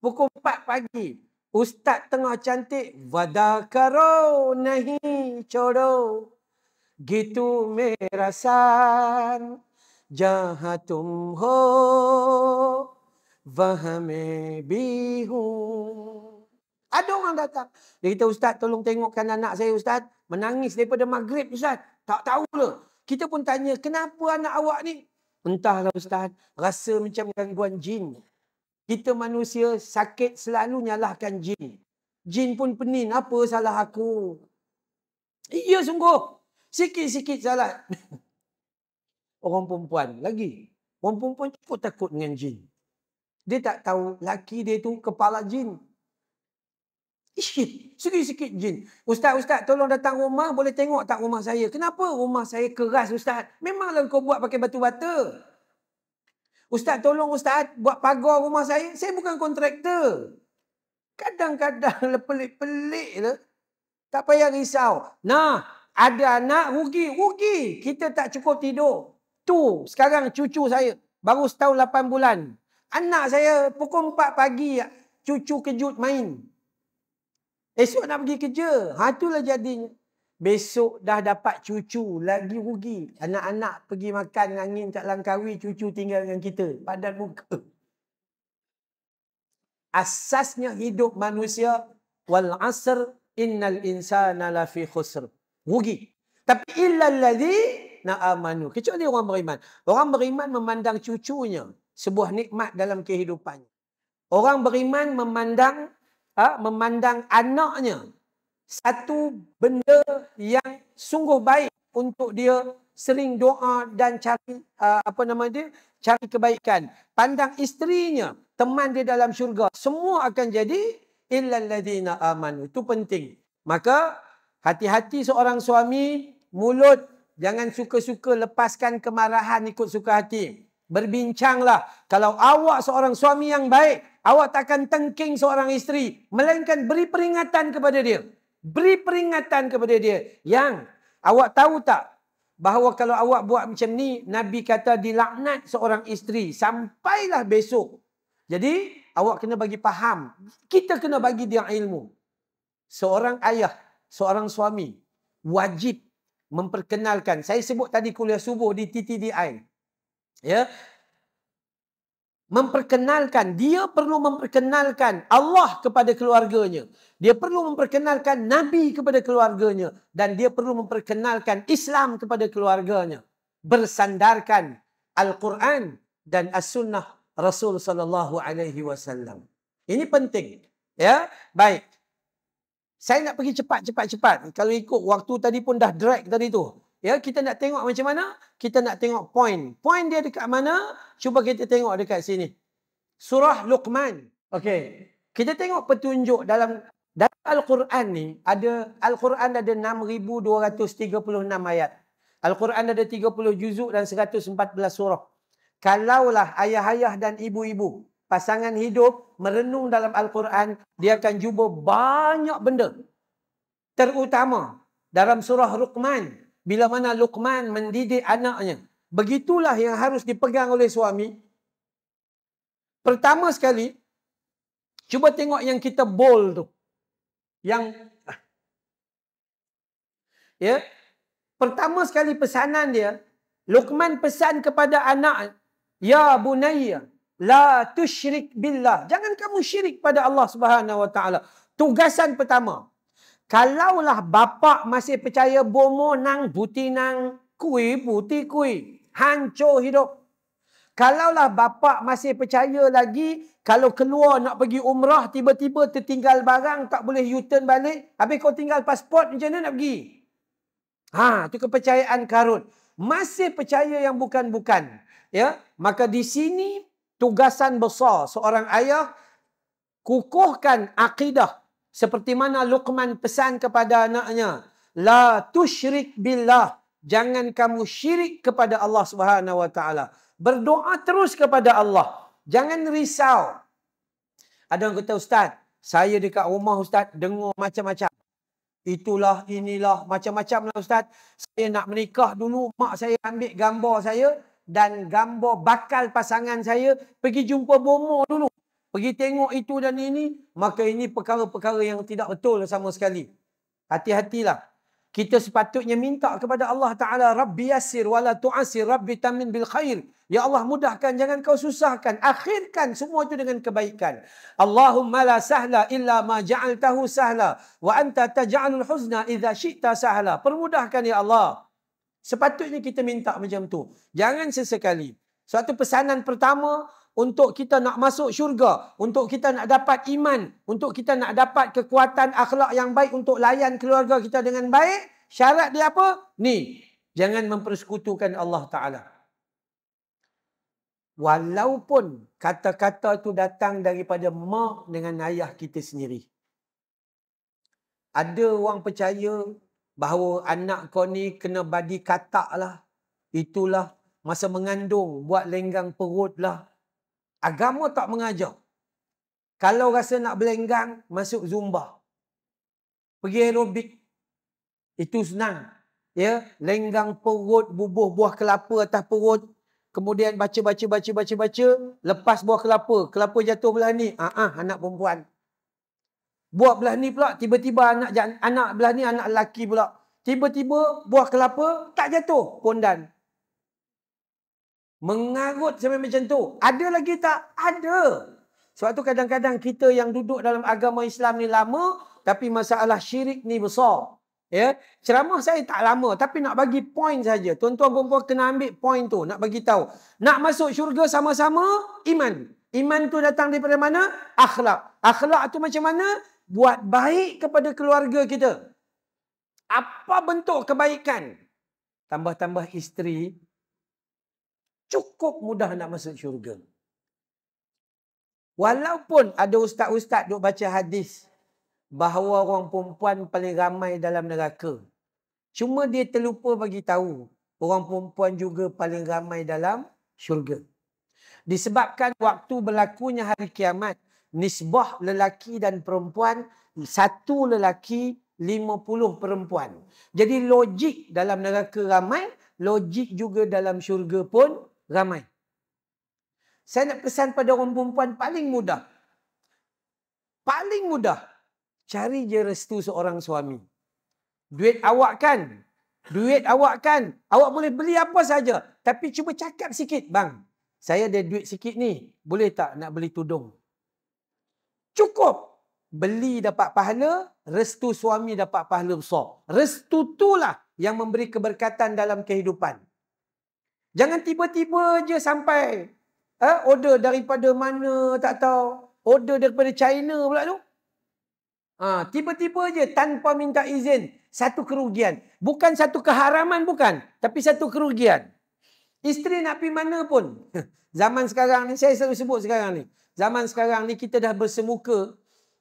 Pukul 4 pagi. Ustaz tengah cantik. Wadakaro nahi coro. Gitu merasan. Jahatum ho. Vahame bihu. Ada orang datang. Dia kata, Ustaz tolong tengokkan anak saya Ustaz. Menangis daripada maghrib Ustaz. Tak tahu lah. Kita pun tanya, kenapa anak awak ni? Entahlah Ustaz. Rasa macam gangguan jin kita manusia sakit selalu nyalahkan jin. Jin pun pening. Apa salah aku? Iya sungguh. Sikit-sikit salah. Orang perempuan lagi. Orang perempuan cukup takut dengan jin. Dia tak tahu laki dia tu kepala jin. Ishit. Sikit-sikit jin. Ustaz, ustaz tolong datang rumah. Boleh tengok tak rumah saya? Kenapa rumah saya keras ustaz? Memanglah kau buat pakai batu-bata. Ustaz tolong ustaz buat pagar rumah saya. Saya bukan kontraktor. Kadang-kadang pelik-pelik le. Tak payah risau. Nah, ada anak rugi. Rugi. Kita tak cukup tidur. Tu, sekarang cucu saya. Baru setahun lapan bulan. Anak saya pukul empat pagi cucu kejut main. Esok nak pergi kerja. Ha, itulah jadinya. Besok dah dapat cucu lagi rugi. Anak-anak pergi makan angin kat Langkawi, cucu tinggal dengan kita. Padan muka. Asasnya hidup manusia wal asr innal insana fi khusr. Rugi. Tapi illal ladzi na'amanu. Kecuali orang beriman. Orang beriman memandang cucunya sebuah nikmat dalam kehidupannya. Orang beriman memandang ha, memandang anaknya satu benda yang sungguh baik untuk dia sering doa dan cari uh, apa nama dia cari kebaikan pandang isterinya teman dia dalam syurga semua akan jadi illal ladina amanu itu penting maka hati-hati seorang suami mulut jangan suka-suka lepaskan kemarahan ikut suka hati berbincanglah kalau awak seorang suami yang baik awak takkan tengking seorang isteri melainkan beri peringatan kepada dia Beri peringatan kepada dia. Yang awak tahu tak bahawa kalau awak buat macam ni, Nabi kata dilaknat seorang isteri. Sampailah besok. Jadi awak kena bagi faham. Kita kena bagi dia ilmu. Seorang ayah, seorang suami wajib memperkenalkan. Saya sebut tadi kuliah subuh di TTDI. Ya, memperkenalkan dia perlu memperkenalkan Allah kepada keluarganya dia perlu memperkenalkan nabi kepada keluarganya dan dia perlu memperkenalkan Islam kepada keluarganya bersandarkan Al-Quran dan As-Sunnah Rasul sallallahu alaihi wasallam ini penting ya baik saya nak pergi cepat cepat cepat kalau ikut waktu tadi pun dah drag tadi tu Ya, kita nak tengok macam mana? Kita nak tengok point. Point dia dekat mana? Cuba kita tengok dekat sini. Surah Luqman. Okey. Kita tengok petunjuk dalam dalam Al-Quran ni ada Al-Quran ada 6236 ayat. Al-Quran ada 30 juzuk dan 114 surah. Kalaulah ayah-ayah dan ibu-ibu pasangan hidup merenung dalam Al-Quran, dia akan jumpa banyak benda. Terutama dalam surah Luqman bila mana Luqman mendidik anaknya. Begitulah yang harus dipegang oleh suami. Pertama sekali, cuba tengok yang kita bold tu. Yang Ya. Pertama sekali pesanan dia, Luqman pesan kepada anak, "Ya bunayya, la tusyrik billah." Jangan kamu syirik pada Allah Subhanahu wa taala. Tugasan pertama, Kalaulah bapa masih percaya bomo nang buti nang kui buti kui. Hancur hidup. Kalaulah bapa masih percaya lagi kalau keluar nak pergi umrah tiba-tiba tertinggal barang tak boleh U-turn balik. Habis kau tinggal pasport macam mana nak pergi? Ha, tu kepercayaan karut. Masih percaya yang bukan-bukan. Ya, maka di sini tugasan besar seorang ayah kukuhkan akidah seperti mana Luqman pesan kepada anaknya la tusyrik billah jangan kamu syirik kepada Allah Subhanahu wa taala berdoa terus kepada Allah jangan risau ada orang kata ustaz saya dekat rumah ustaz dengar macam-macam itulah inilah macam-macamlah ustaz saya nak menikah dulu mak saya ambil gambar saya dan gambar bakal pasangan saya pergi jumpa bomo dulu Pergi tengok itu dan ini. Maka ini perkara-perkara yang tidak betul sama sekali. Hati-hatilah. Kita sepatutnya minta kepada Allah Ta'ala. Rabbi yasir wala tu'asir. Rabbi tamin bil khair. Ya Allah mudahkan. Jangan kau susahkan. Akhirkan semua itu dengan kebaikan. Allahumma la sahla illa ma tahu sahla. Wa anta taja'alul huzna idha syi'ta sahla. Permudahkan ya Allah. Sepatutnya kita minta macam tu. Jangan sesekali. Suatu pesanan Pertama untuk kita nak masuk syurga, untuk kita nak dapat iman, untuk kita nak dapat kekuatan akhlak yang baik untuk layan keluarga kita dengan baik, syarat dia apa? Ni, jangan mempersekutukan Allah Ta'ala. Walaupun kata-kata itu datang daripada mak dengan ayah kita sendiri. Ada orang percaya bahawa anak kau ni kena badi katak lah. Itulah masa mengandung buat lenggang perut lah. Agama tak mengajar. Kalau rasa nak belenggang, masuk Zumba. Pergi aerobik. Itu senang. Ya, lenggang perut, bubuh buah kelapa atas perut. Kemudian baca, baca, baca, baca, baca. Lepas buah kelapa. Kelapa jatuh belah ni. Ah, ah, anak perempuan. Buah belah ni pula, tiba-tiba anak anak belah ni anak lelaki pula. Tiba-tiba buah kelapa tak jatuh. Pondan. Mengarut sampai macam tu. Ada lagi tak? Ada. Sebab tu kadang-kadang kita yang duduk dalam agama Islam ni lama. Tapi masalah syirik ni besar. Ya, Ceramah saya tak lama. Tapi nak bagi point saja. Tuan-tuan perempuan kena ambil point tu. Nak bagi tahu. Nak masuk syurga sama-sama? Iman. Iman tu datang daripada mana? Akhlak. Akhlak tu macam mana? Buat baik kepada keluarga kita. Apa bentuk kebaikan? Tambah-tambah isteri cukup mudah nak masuk syurga. Walaupun ada ustaz-ustaz duk baca hadis bahawa orang perempuan paling ramai dalam neraka. Cuma dia terlupa bagi tahu orang perempuan juga paling ramai dalam syurga. Disebabkan waktu berlakunya hari kiamat, nisbah lelaki dan perempuan, satu lelaki, 50 perempuan. Jadi logik dalam neraka ramai, logik juga dalam syurga pun ramai. Saya nak pesan pada orang perempuan paling mudah. Paling mudah. Cari je restu seorang suami. Duit awak kan? Duit awak kan? Awak boleh beli apa saja. Tapi cuba cakap sikit. Bang, saya ada duit sikit ni. Boleh tak nak beli tudung? Cukup. Beli dapat pahala. Restu suami dapat pahala besar. Restu itulah yang memberi keberkatan dalam kehidupan. Jangan tiba-tiba je sampai eh, order daripada mana tak tahu. Order daripada China pula tu. Ha, tiba-tiba ha, je tanpa minta izin. Satu kerugian. Bukan satu keharaman bukan. Tapi satu kerugian. Isteri nak pergi mana pun. Zaman sekarang ni, saya selalu sebut sekarang ni. Zaman sekarang ni kita dah bersemuka.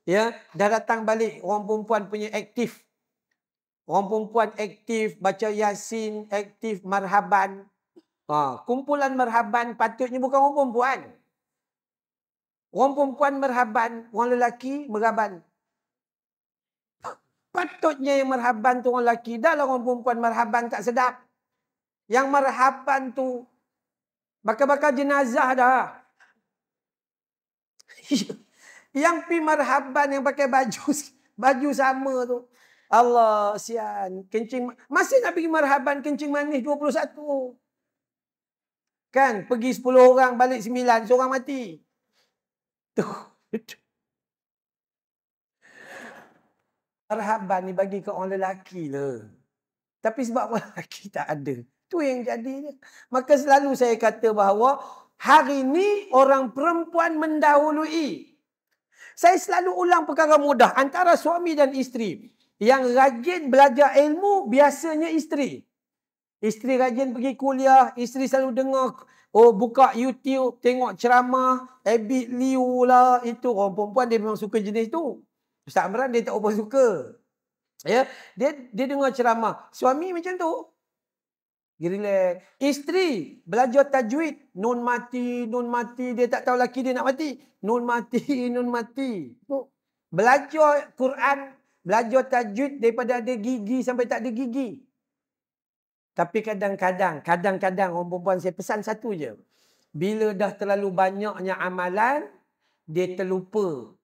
ya, Dah datang balik orang perempuan punya aktif. Orang perempuan aktif, baca yasin, aktif, marhaban. Ha, kumpulan merhaban patutnya bukan orang perempuan. Orang perempuan merhaban, orang lelaki merhaban. Patutnya yang merhaban tu orang lelaki. Dah lah orang perempuan merhaban tak sedap. Yang merhaban tu bakal-bakal jenazah dah. yang pi merhaban yang pakai baju baju sama tu. Allah sian. Kencing masih nak pergi merhaban kencing manis 21. Kan pergi 10 orang balik 9 seorang mati. Tuh. arhaban ni bagi ke orang lelaki lah. Tapi sebab orang lelaki tak ada. Tu yang jadinya. dia. Maka selalu saya kata bahawa hari ni orang perempuan mendahului. Saya selalu ulang perkara mudah antara suami dan isteri. Yang rajin belajar ilmu biasanya isteri. Isteri rajin pergi kuliah. Isteri selalu dengar. Oh, buka YouTube. Tengok ceramah. Abid Liu lah. Itu orang perempuan dia memang suka jenis tu. Ustaz Amran dia tak apa suka. Ya? Dia dia dengar ceramah. Suami macam tu. Girilek. Isteri belajar tajwid. Nun mati, nun mati. Dia tak tahu lelaki dia nak mati. Nun mati, nun mati. Belajar Quran. Belajar tajwid daripada ada gigi sampai tak ada gigi. Tapi kadang-kadang, kadang-kadang orang perempuan saya pesan satu je. Bila dah terlalu banyaknya amalan, dia terlupa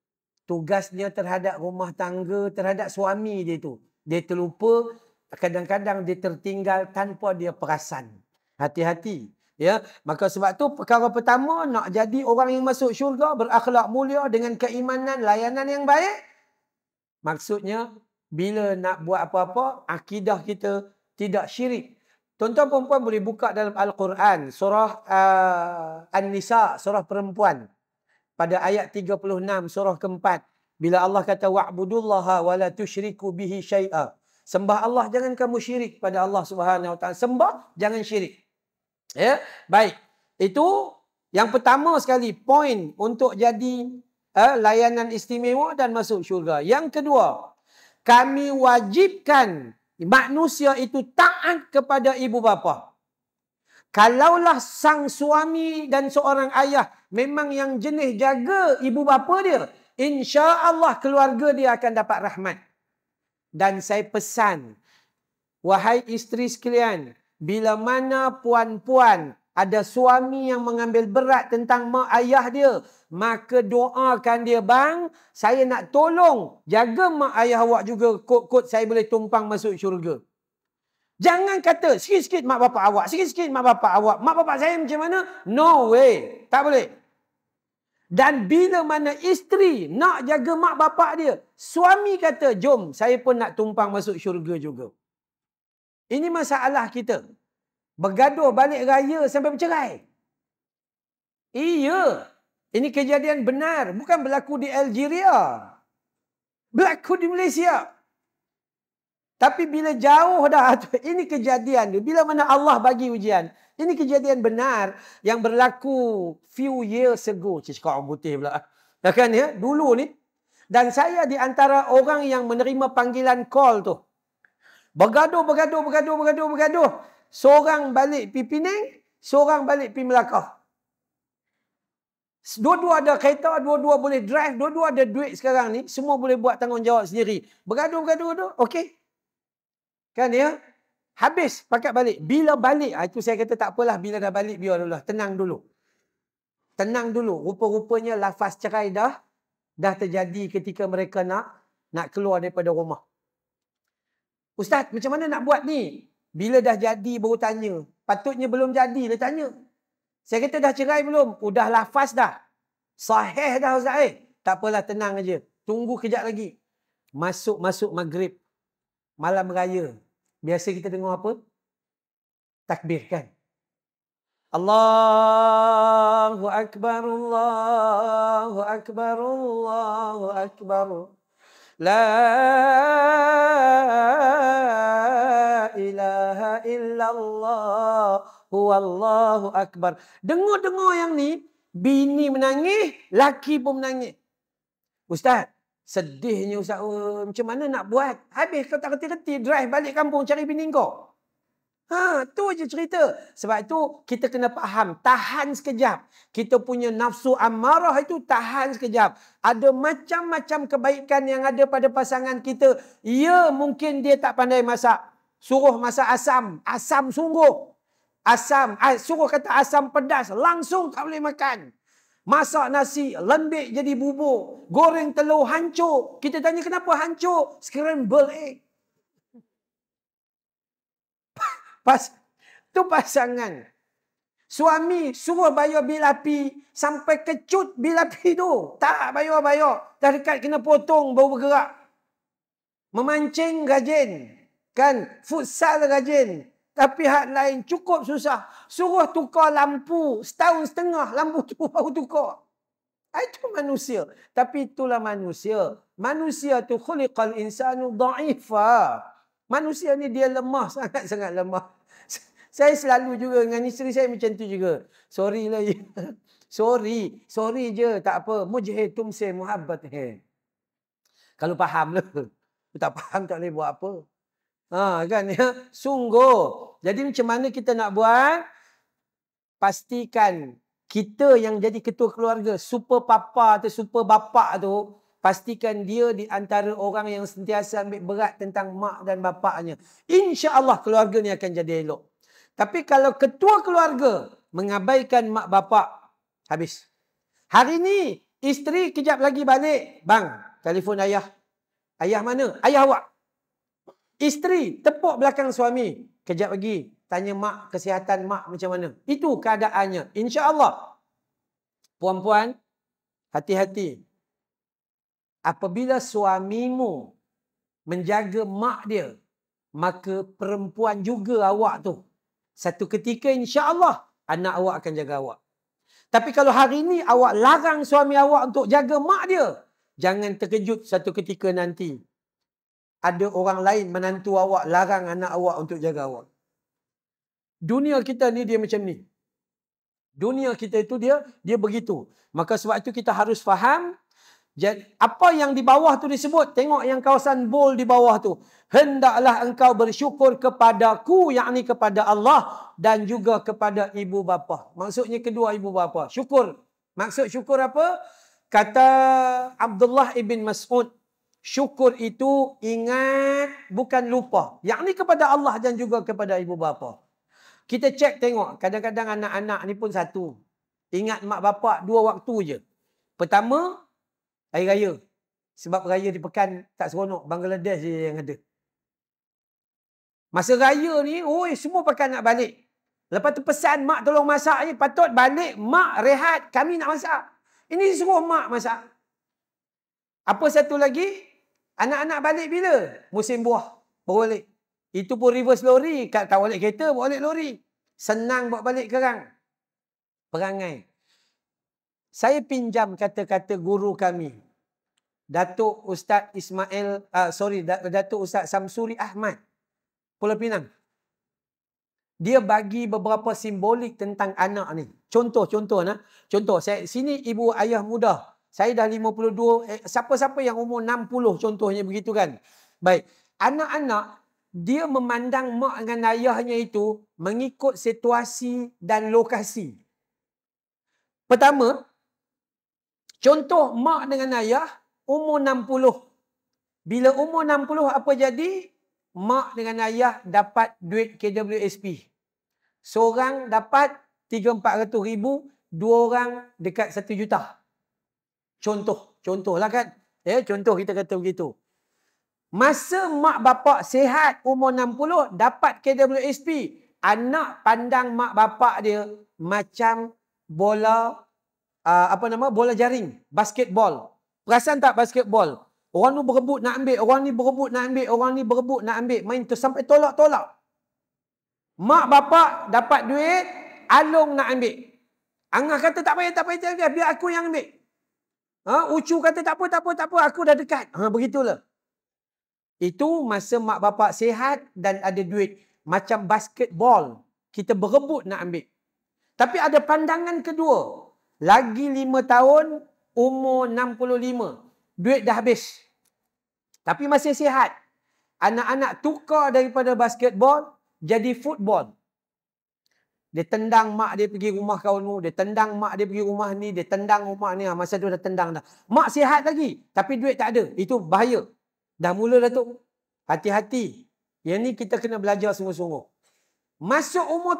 tugasnya terhadap rumah tangga, terhadap suami dia tu. Dia terlupa, kadang-kadang dia tertinggal tanpa dia perasan. Hati-hati. Ya, maka sebab tu perkara pertama nak jadi orang yang masuk syurga berakhlak mulia dengan keimanan layanan yang baik. Maksudnya bila nak buat apa-apa akidah kita tidak syirik Tuan-tuan perempuan boleh buka dalam Al-Quran surah uh, An-Nisa surah perempuan pada ayat 36 surah keempat bila Allah kata wa'budullaha wa la tusyriku bihi syai'a sembah Allah jangan kamu syirik pada Allah Subhanahu wa taala sembah jangan syirik ya baik itu yang pertama sekali point untuk jadi uh, layanan istimewa dan masuk syurga yang kedua kami wajibkan manusia itu taat kepada ibu bapa. Kalaulah sang suami dan seorang ayah memang yang jenis jaga ibu bapa dia, insya-Allah keluarga dia akan dapat rahmat. Dan saya pesan wahai isteri sekalian, bila mana puan-puan ada suami yang mengambil berat tentang mak ayah dia, maka doakan dia, bang, saya nak tolong jaga mak ayah awak juga, kot-kot saya boleh tumpang masuk syurga. Jangan kata, sikit-sikit mak bapak awak, sikit-sikit mak bapak awak, mak bapak saya macam mana? No way, tak boleh. Dan bila mana isteri nak jaga mak bapak dia, suami kata, jom, saya pun nak tumpang masuk syurga juga. Ini masalah kita. Bergaduh balik raya sampai bercerai. Iya. Ini kejadian benar. Bukan berlaku di Algeria. Berlaku di Malaysia. Tapi bila jauh dah. Ini kejadian. Bila mana Allah bagi ujian. Ini kejadian benar. Yang berlaku few years ago. Cik cakap orang putih pula. Ya kan ya? Dulu ni. Dan saya di antara orang yang menerima panggilan call tu. Bergaduh, bergaduh, bergaduh, bergaduh, bergaduh. Seorang balik pi Penang, seorang balik pi Melaka. Dua-dua ada kereta, dua-dua boleh drive, dua-dua ada duit sekarang ni, semua boleh buat tanggungjawab sendiri. Bergaduh-gaduh tu, okey. Kan ya? Habis pakat balik. Bila balik, ah, itu saya kata tak apalah bila dah balik biar dulu, tenang dulu. Tenang dulu. Rupa-rupanya lafaz cerai dah dah terjadi ketika mereka nak nak keluar daripada rumah. Ustaz, macam mana nak buat ni? Bila dah jadi baru tanya. Patutnya belum jadi dia tanya. Saya kata dah cerai belum? Udah lafaz dah. Sahih dah Ustaz eh. Tak apalah tenang aja. Tunggu kejap lagi. Masuk-masuk maghrib. Malam raya. Biasa kita dengar apa? Takbir kan? Allahu Akbar, Allahu Akbar, Allahu Akbar. Allahu Akbar. لا إله إلا الله هو الله أكبر Dengar-dengar yang ni Bini menangis Laki pun menangis Ustaz Sedihnya Ustaz oh, Macam mana nak buat Habis kau tak kerti-kerti Drive balik kampung cari bini kau Ha, tu je cerita. Sebab itu kita kena faham. Tahan sekejap. Kita punya nafsu amarah itu tahan sekejap. Ada macam-macam kebaikan yang ada pada pasangan kita. Ya mungkin dia tak pandai masak. Suruh masak asam. Asam sungguh. Asam. Ah, suruh kata asam pedas. Langsung tak boleh makan. Masak nasi, lembik jadi bubur. Goreng telur, hancur. Kita tanya kenapa hancur? Scramble egg. Eh, Pas tu pasangan. Suami suruh bayar bil api sampai kecut bil api tu. Tak bayar-bayar. Dah dekat kena potong baru bergerak. Memancing rajin. Kan? Futsal rajin. Tapi hak lain cukup susah. Suruh tukar lampu. Setahun setengah lampu tu baru tukar. Ah, itu manusia. Tapi itulah manusia. Manusia tu khuliqal insanu da'ifah. Manusia ni dia lemah, sangat-sangat lemah. Saya selalu juga dengan isteri saya macam tu juga. Sorry lah je. Ya. Sorry. Sorry je. Tak apa. Mujahid tumse muhabbat he. Kalau faham lah. Tak faham tak boleh buat apa. Ha, kan ya. Sungguh. Jadi macam mana kita nak buat? Pastikan kita yang jadi ketua keluarga, super papa atau super bapa tu, pastikan dia di antara orang yang sentiasa ambil berat tentang mak dan bapaknya. InsyaAllah keluarga ni akan jadi elok. Tapi kalau ketua keluarga mengabaikan mak bapak, habis. Hari ni, isteri kejap lagi balik. Bang, telefon ayah. Ayah mana? Ayah awak. Isteri tepuk belakang suami. Kejap lagi, tanya mak kesihatan mak macam mana. Itu keadaannya. InsyaAllah. Puan-puan, hati-hati apabila suamimu menjaga mak dia, maka perempuan juga awak tu. Satu ketika insya-Allah anak awak akan jaga awak. Tapi kalau hari ini awak larang suami awak untuk jaga mak dia, jangan terkejut satu ketika nanti ada orang lain menantu awak larang anak awak untuk jaga awak. Dunia kita ni dia macam ni. Dunia kita itu dia dia begitu. Maka sebab itu kita harus faham apa yang di bawah tu disebut? Tengok yang kawasan bowl di bawah tu. Hendaklah engkau bersyukur kepadaku, yakni kepada Allah dan juga kepada ibu bapa. Maksudnya kedua ibu bapa. Syukur. Maksud syukur apa? Kata Abdullah ibn Mas'ud. Syukur itu ingat bukan lupa. yang ni kepada Allah dan juga kepada ibu bapa. Kita cek tengok. Kadang-kadang anak-anak ni pun satu. Ingat mak bapa dua waktu je. Pertama, Air raya. Sebab raya di Pekan tak seronok. Bangladesh je yang ada. Masa raya ni, oi, semua Pekan nak balik. Lepas tu pesan mak tolong masak ni, patut balik mak rehat kami nak masak. Ini suruh mak masak. Apa satu lagi? Anak-anak balik bila? Musim buah. boleh Itu pun reverse lori. Tak balik kereta, balik lori. Senang buat balik kerang. Perangai saya pinjam kata-kata guru kami Datuk Ustaz Ismail uh, sorry Datuk Ustaz Samsuri Ahmad Pulau Pinang dia bagi beberapa simbolik tentang anak ni contoh-contoh nah contoh saya sini ibu ayah muda saya dah 52 eh, siapa-siapa eh, yang umur 60 contohnya begitu kan baik anak-anak dia memandang mak dengan ayahnya itu mengikut situasi dan lokasi pertama Contoh mak dengan ayah umur 60. Bila umur 60 apa jadi? Mak dengan ayah dapat duit KWSP. Seorang dapat 3 ratus ribu. Dua orang dekat satu juta. Contoh. Contoh lah kan. Eh, contoh kita kata begitu. Masa mak bapak sihat umur 60 dapat KWSP. Anak pandang mak bapak dia macam bola uh, apa nama bola jaring, basketball. Perasan tak basketball? Orang ni berebut nak ambil, orang ni berebut nak ambil, orang ni berebut nak ambil, main tu sampai tolak-tolak. Mak bapak dapat duit, alung nak ambil. Angah kata tak payah, tak payah, tak payah. biar aku yang ambil. Ha? Ucu kata tak apa, tak apa, tak apa, aku dah dekat. Ha, begitulah. Itu masa mak bapak sihat dan ada duit. Macam basketball. Kita berebut nak ambil. Tapi ada pandangan kedua. Lagi 5 tahun, umur 65. Duit dah habis. Tapi masih sihat. Anak-anak tukar daripada basketball jadi football. Dia tendang mak dia pergi rumah kawan mu. Dia tendang mak dia pergi rumah ni. Dia tendang rumah ni. Ha, masa tu dah tendang dah. Mak sihat lagi. Tapi duit tak ada. Itu bahaya. Dah mula tu. Hati-hati. Yang ni kita kena belajar sungguh-sungguh. Masuk umur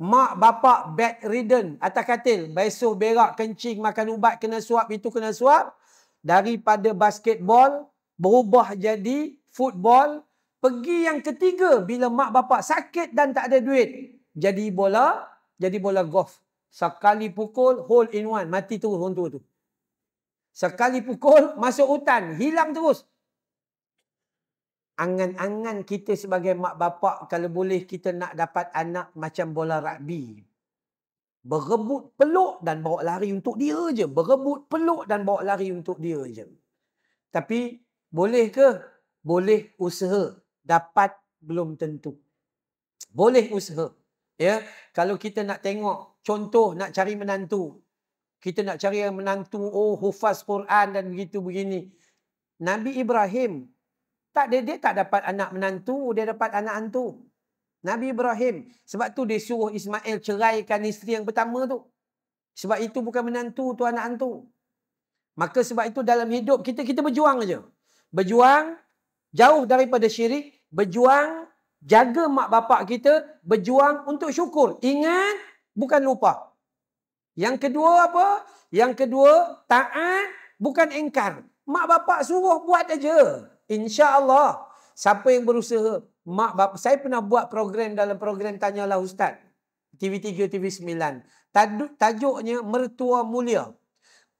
mak bapak ridden, atas katil besok berak kencing makan ubat kena suap itu kena suap daripada basketball berubah jadi football pergi yang ketiga bila mak bapak sakit dan tak ada duit jadi bola jadi bola golf sekali pukul hole in one mati terus orang tua tu sekali pukul masuk hutan hilang terus angan-angan kita sebagai mak bapak kalau boleh kita nak dapat anak macam bola rugby. Berebut peluk dan bawa lari untuk dia je. Berebut peluk dan bawa lari untuk dia je. Tapi boleh ke? Boleh usaha. Dapat belum tentu. Boleh usaha. Ya, kalau kita nak tengok contoh nak cari menantu. Kita nak cari yang menantu oh hufaz Quran dan begitu begini. Nabi Ibrahim tak dia, dia tak dapat anak menantu, dia dapat anak hantu. Nabi Ibrahim. Sebab tu dia suruh Ismail ceraikan isteri yang pertama tu. Sebab itu bukan menantu tu anak hantu. Maka sebab itu dalam hidup kita, kita berjuang aja, Berjuang jauh daripada syirik. Berjuang jaga mak bapak kita. Berjuang untuk syukur. Ingat bukan lupa. Yang kedua apa? Yang kedua taat bukan engkar. Mak bapak suruh buat aja. InsyaAllah siapa yang berusaha mak bapa saya pernah buat program dalam program tanyalah ustaz TV3 TV9 tajuknya mertua mulia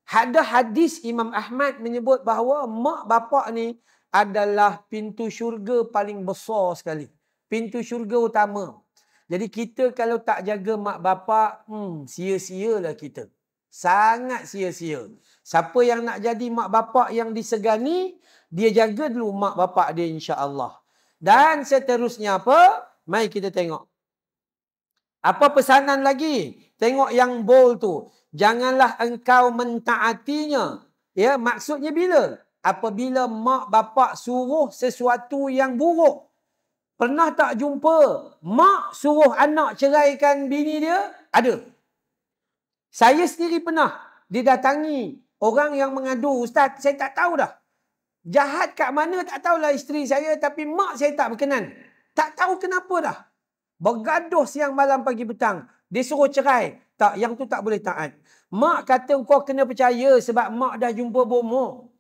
ada hadis Imam Ahmad menyebut bahawa mak bapa ni adalah pintu syurga paling besar sekali pintu syurga utama jadi kita kalau tak jaga mak bapa hmm sia-sialah kita sangat sia-sia siapa yang nak jadi mak bapa yang disegani dia jaga dulu mak bapak dia insya-Allah. Dan seterusnya apa? Mari kita tengok. Apa pesanan lagi? Tengok yang bold tu. Janganlah engkau mentaatinya. Ya, maksudnya bila? Apabila mak bapak suruh sesuatu yang buruk. Pernah tak jumpa mak suruh anak ceraikan bini dia? Ada. Saya sendiri pernah didatangi orang yang mengadu, "Ustaz, saya tak tahu dah." Jahat kat mana tak tahulah isteri saya tapi mak saya tak berkenan. Tak tahu kenapa dah. Bergaduh siang malam pagi petang. Dia suruh cerai. Tak, yang tu tak boleh taat. Mak kata kau kena percaya sebab mak dah jumpa bomo.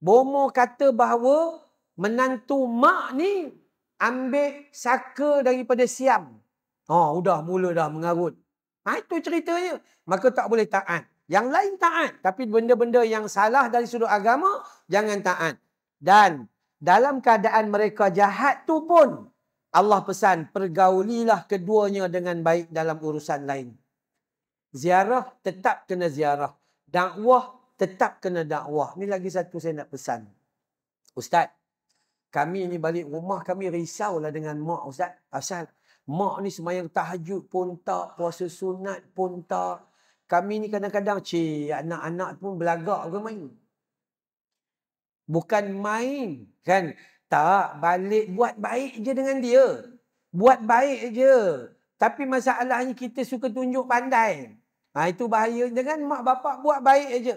Bomo kata bahawa menantu mak ni ambil saka daripada siam. oh, udah mula dah mengarut. Ha, itu ceritanya. Maka tak boleh taat. Yang lain taat. Tapi benda-benda yang salah dari sudut agama, jangan taat. Dan dalam keadaan mereka jahat tu pun, Allah pesan, pergaulilah keduanya dengan baik dalam urusan lain. Ziarah, tetap kena ziarah. Dakwah, tetap kena dakwah. Ini lagi satu saya nak pesan. Ustaz, kami ni balik rumah, kami risau lah dengan mak Ustaz. Asal mak ni semayang tahajud pun tak, puasa sunat pun tak kami ni kadang-kadang ci anak-anak pun belagak ke main. Bukan main kan. Tak balik buat baik je dengan dia. Buat baik je. Tapi masalahnya kita suka tunjuk pandai. Ha, itu bahaya. dengan mak bapak buat baik aja.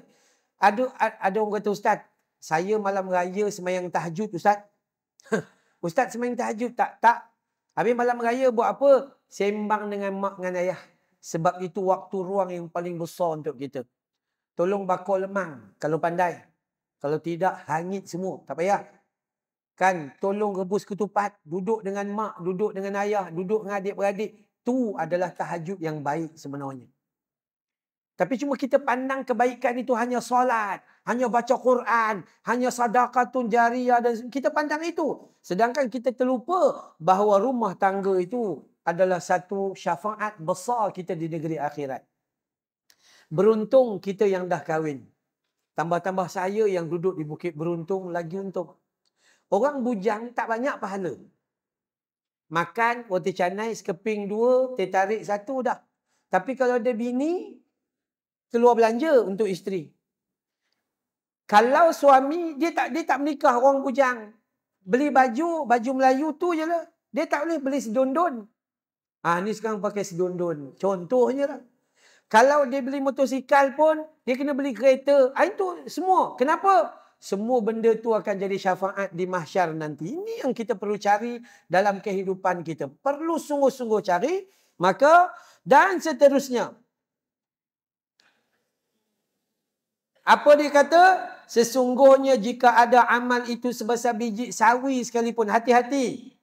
Ada ada orang kata ustaz, saya malam raya semayang tahajud ustaz. ustaz semayang tahajud tak? Tak. Habis malam raya buat apa? Sembang dengan mak dengan ayah. Sebab itu waktu ruang yang paling besar untuk kita. Tolong bakar lemang kalau pandai. Kalau tidak, hangit semua. Tak payah. Kan, tolong rebus ketupat. Duduk dengan mak, duduk dengan ayah, duduk dengan adik-beradik. Itu adalah tahajud yang baik sebenarnya. Tapi cuma kita pandang kebaikan itu hanya solat. Hanya baca Quran. Hanya sadaqatun jariah. dan Kita pandang itu. Sedangkan kita terlupa bahawa rumah tangga itu adalah satu syafaat besar kita di negeri akhirat. Beruntung kita yang dah kahwin. Tambah-tambah saya yang duduk di bukit beruntung lagi untung. Orang bujang tak banyak pahala. Makan, roti canai, sekeping dua, teh tarik satu dah. Tapi kalau ada bini, keluar belanja untuk isteri. Kalau suami, dia tak dia tak menikah orang bujang. Beli baju, baju Melayu tu je lah. Dia tak boleh beli sedondon. Ha, ni sekarang pakai sedondon. Contohnya lah. Kalau dia beli motosikal pun, dia kena beli kereta. Ha, itu semua. Kenapa? Semua benda tu akan jadi syafaat di mahsyar nanti. Ini yang kita perlu cari dalam kehidupan kita. Perlu sungguh-sungguh cari. Maka, dan seterusnya. Apa dia kata? Sesungguhnya jika ada amal itu sebesar biji sawi sekalipun. Hati-hati.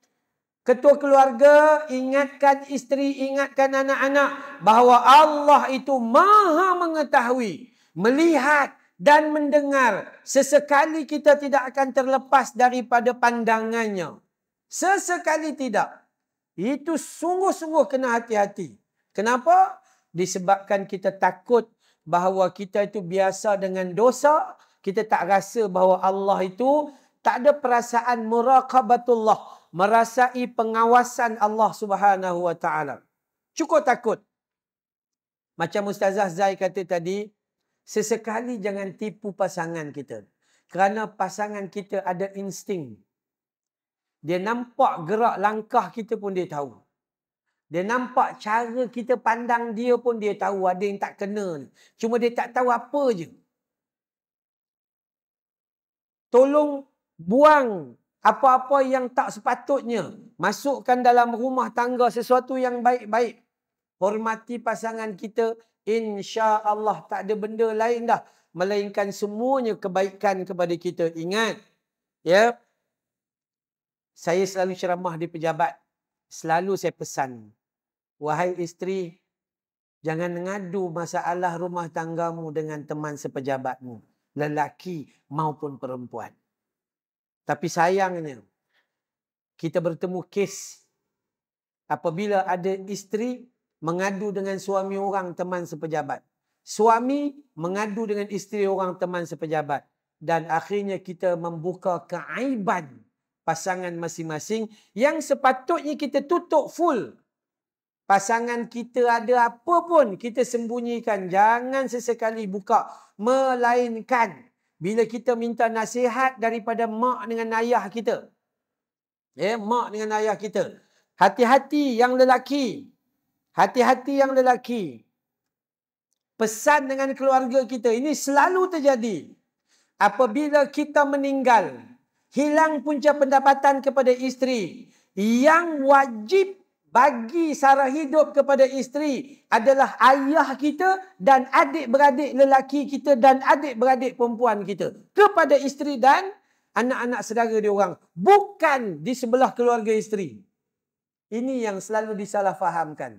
Ketua keluarga ingatkan isteri, ingatkan anak-anak bahawa Allah itu maha mengetahui, melihat dan mendengar. Sesekali kita tidak akan terlepas daripada pandangannya. Sesekali tidak. Itu sungguh-sungguh kena hati-hati. Kenapa? Disebabkan kita takut bahawa kita itu biasa dengan dosa. Kita tak rasa bahawa Allah itu tak ada perasaan muraqabatullah merasai pengawasan Allah Subhanahu wa taala. Cukup takut. Macam Ustazah Zai kata tadi, sesekali jangan tipu pasangan kita. Kerana pasangan kita ada insting. Dia nampak gerak langkah kita pun dia tahu. Dia nampak cara kita pandang dia pun dia tahu ada yang tak kena. Cuma dia tak tahu apa je. Tolong buang apa-apa yang tak sepatutnya masukkan dalam rumah tangga sesuatu yang baik-baik hormati pasangan kita insya-Allah tak ada benda lain dah melainkan semuanya kebaikan kepada kita ingat ya saya selalu ceramah di pejabat selalu saya pesan wahai isteri jangan mengadu masalah rumah tanggamu dengan teman sepejabatmu lelaki maupun perempuan tapi sayangnya kita bertemu kes apabila ada isteri mengadu dengan suami orang teman sepejabat. Suami mengadu dengan isteri orang teman sepejabat. Dan akhirnya kita membuka keaiban pasangan masing-masing yang sepatutnya kita tutup full. Pasangan kita ada apa pun kita sembunyikan. Jangan sesekali buka. Melainkan bila kita minta nasihat daripada mak dengan ayah kita. Eh, mak dengan ayah kita. Hati-hati yang lelaki. Hati-hati yang lelaki. Pesan dengan keluarga kita. Ini selalu terjadi. Apabila kita meninggal. Hilang punca pendapatan kepada isteri. Yang wajib bagi sara hidup kepada isteri adalah ayah kita dan adik-beradik lelaki kita dan adik-beradik perempuan kita. Kepada isteri dan anak-anak saudara dia orang. Bukan di sebelah keluarga isteri. Ini yang selalu disalahfahamkan.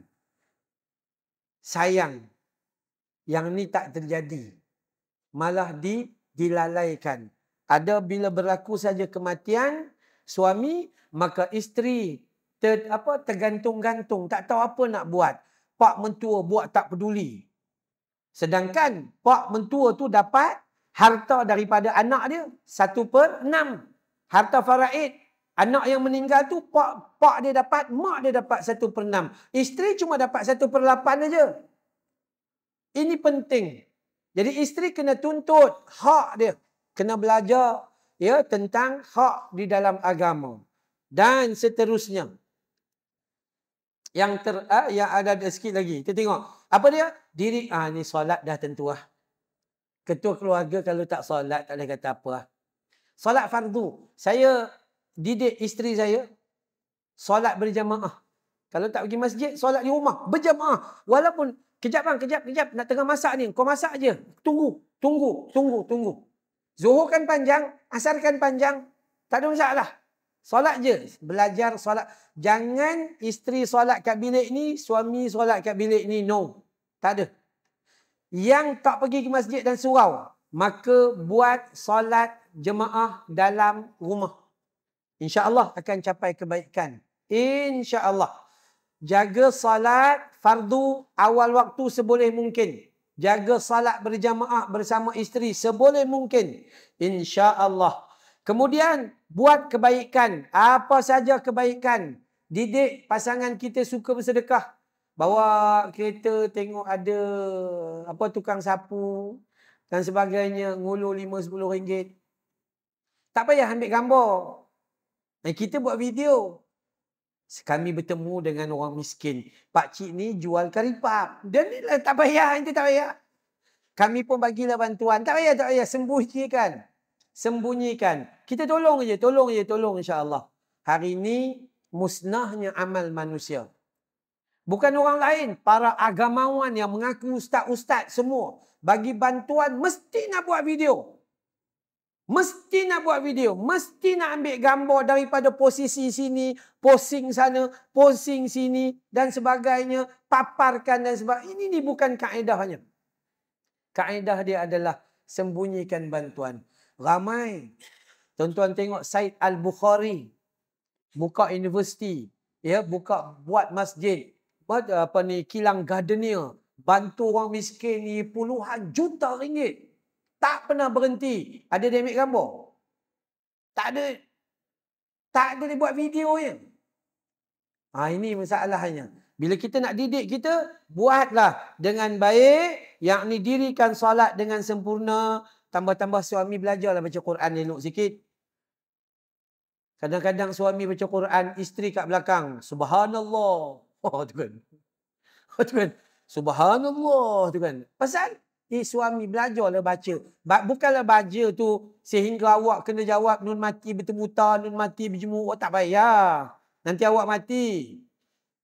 Sayang. Yang ni tak terjadi. Malah di, dilalaikan. Ada bila berlaku saja kematian suami, maka isteri ter, apa tergantung-gantung tak tahu apa nak buat pak mentua buat tak peduli sedangkan pak mentua tu dapat harta daripada anak dia satu per enam harta faraid anak yang meninggal tu pak pak dia dapat mak dia dapat satu per enam isteri cuma dapat satu per lapan aja ini penting jadi isteri kena tuntut hak dia kena belajar ya tentang hak di dalam agama dan seterusnya yang ter, uh, yang ada sikit lagi. Kita tengok. Apa dia? Diri. Ah, ni solat dah tentu lah. Ketua keluarga kalau tak solat, tak boleh kata apa ah. Solat fardu. Saya didik isteri saya, solat berjamaah. Kalau tak pergi masjid, solat di rumah. Berjamaah. Walaupun, kejap bang, kejap, kejap. Nak tengah masak ni. Kau masak je. Tunggu, tunggu, tunggu, tunggu. Zuhur kan panjang, asar kan panjang. Tak ada masalah. Solat je. Belajar solat. Jangan isteri solat kat bilik ni, suami solat kat bilik ni. No. Tak ada. Yang tak pergi ke masjid dan surau, maka buat solat jemaah dalam rumah. Insya Allah akan capai kebaikan. Insya Allah, Jaga solat fardu awal waktu seboleh mungkin. Jaga solat berjamaah bersama isteri seboleh mungkin. Insya Allah. Kemudian, Buat kebaikan. Apa saja kebaikan. Didik pasangan kita suka bersedekah. Bawa kereta tengok ada apa tukang sapu dan sebagainya. Ngulur lima sepuluh ringgit, Tak payah ambil gambar. Kita buat video. Kami bertemu dengan orang miskin. Pak cik ni jual karipap. Dan lah tak payah. ini tak payah. Kami pun bagilah bantuan. Tak payah, tak payah. Sembuh je kan sembunyikan. Kita tolong je, tolong je, tolong insya-Allah. Hari ini musnahnya amal manusia. Bukan orang lain, para agamawan yang mengaku ustaz-ustaz semua bagi bantuan mesti nak buat video. Mesti nak buat video, mesti nak ambil gambar daripada posisi sini, posing sana, posing sini dan sebagainya, paparkan dan sebab Ini ni bukan kaedahnya. Kaedah dia adalah sembunyikan bantuan. Ramai. Tuan-tuan tengok Said Al-Bukhari. Buka universiti. Ya, buka buat masjid. Buat eh, apa ni, kilang gardenia. Bantu orang miskin ni puluhan juta ringgit. Tak pernah berhenti. Ada dia ambil gambar? Tak ada. Tak ada dia buat video je. Ya. Ha, ini masalahnya. Bila kita nak didik kita, buatlah dengan baik. Yang ni dirikan solat dengan sempurna tambah-tambah suami belajarlah baca Quran elok sikit. Kadang-kadang suami baca Quran, isteri kat belakang, subhanallah. Oh tu kan. Oh tu kan. Subhanallah tu kan. Pasal eh, suami belajarlah baca. Ba bukanlah baca tu sehingga awak kena jawab nun mati bertemu bertemuta, nun mati berjemur. Awak oh, tak payah. Nanti awak mati.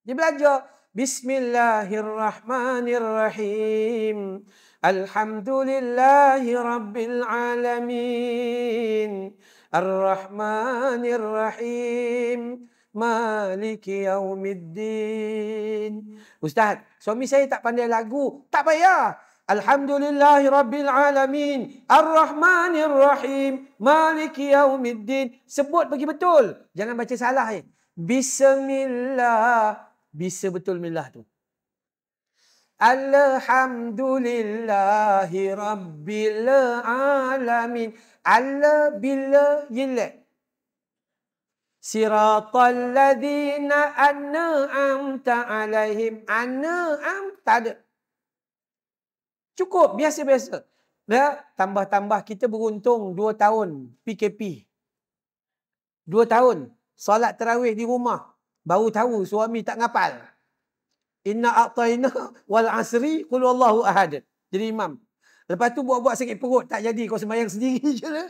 Dia belajar. Bismillahirrahmanirrahim. الحمد لله رب العالمين الرحمن الرحيم مالك يوم الدين أستاذ suami saya tak pandai lagu tak payah الحمد لله رب العالمين الرحمن الرحيم مالك يوم الدين sebut bagi betul jangan baca salah eh. بسم الله bisa betul millah tu الحمد لله رب العالمين على بالله صراط الذين أنعمت عليهم أنعمت Cukup, biasa-biasa. tambah-tambah kita beruntung dua tahun PKP. Dua tahun, Salat terawih di rumah. Baru tahu suami tak ngapal. Inna a'tayna wal asri qul wallahu ahad. Jadi imam. Lepas tu buat-buat sakit perut tak jadi kau sembahyang sendiri je lah.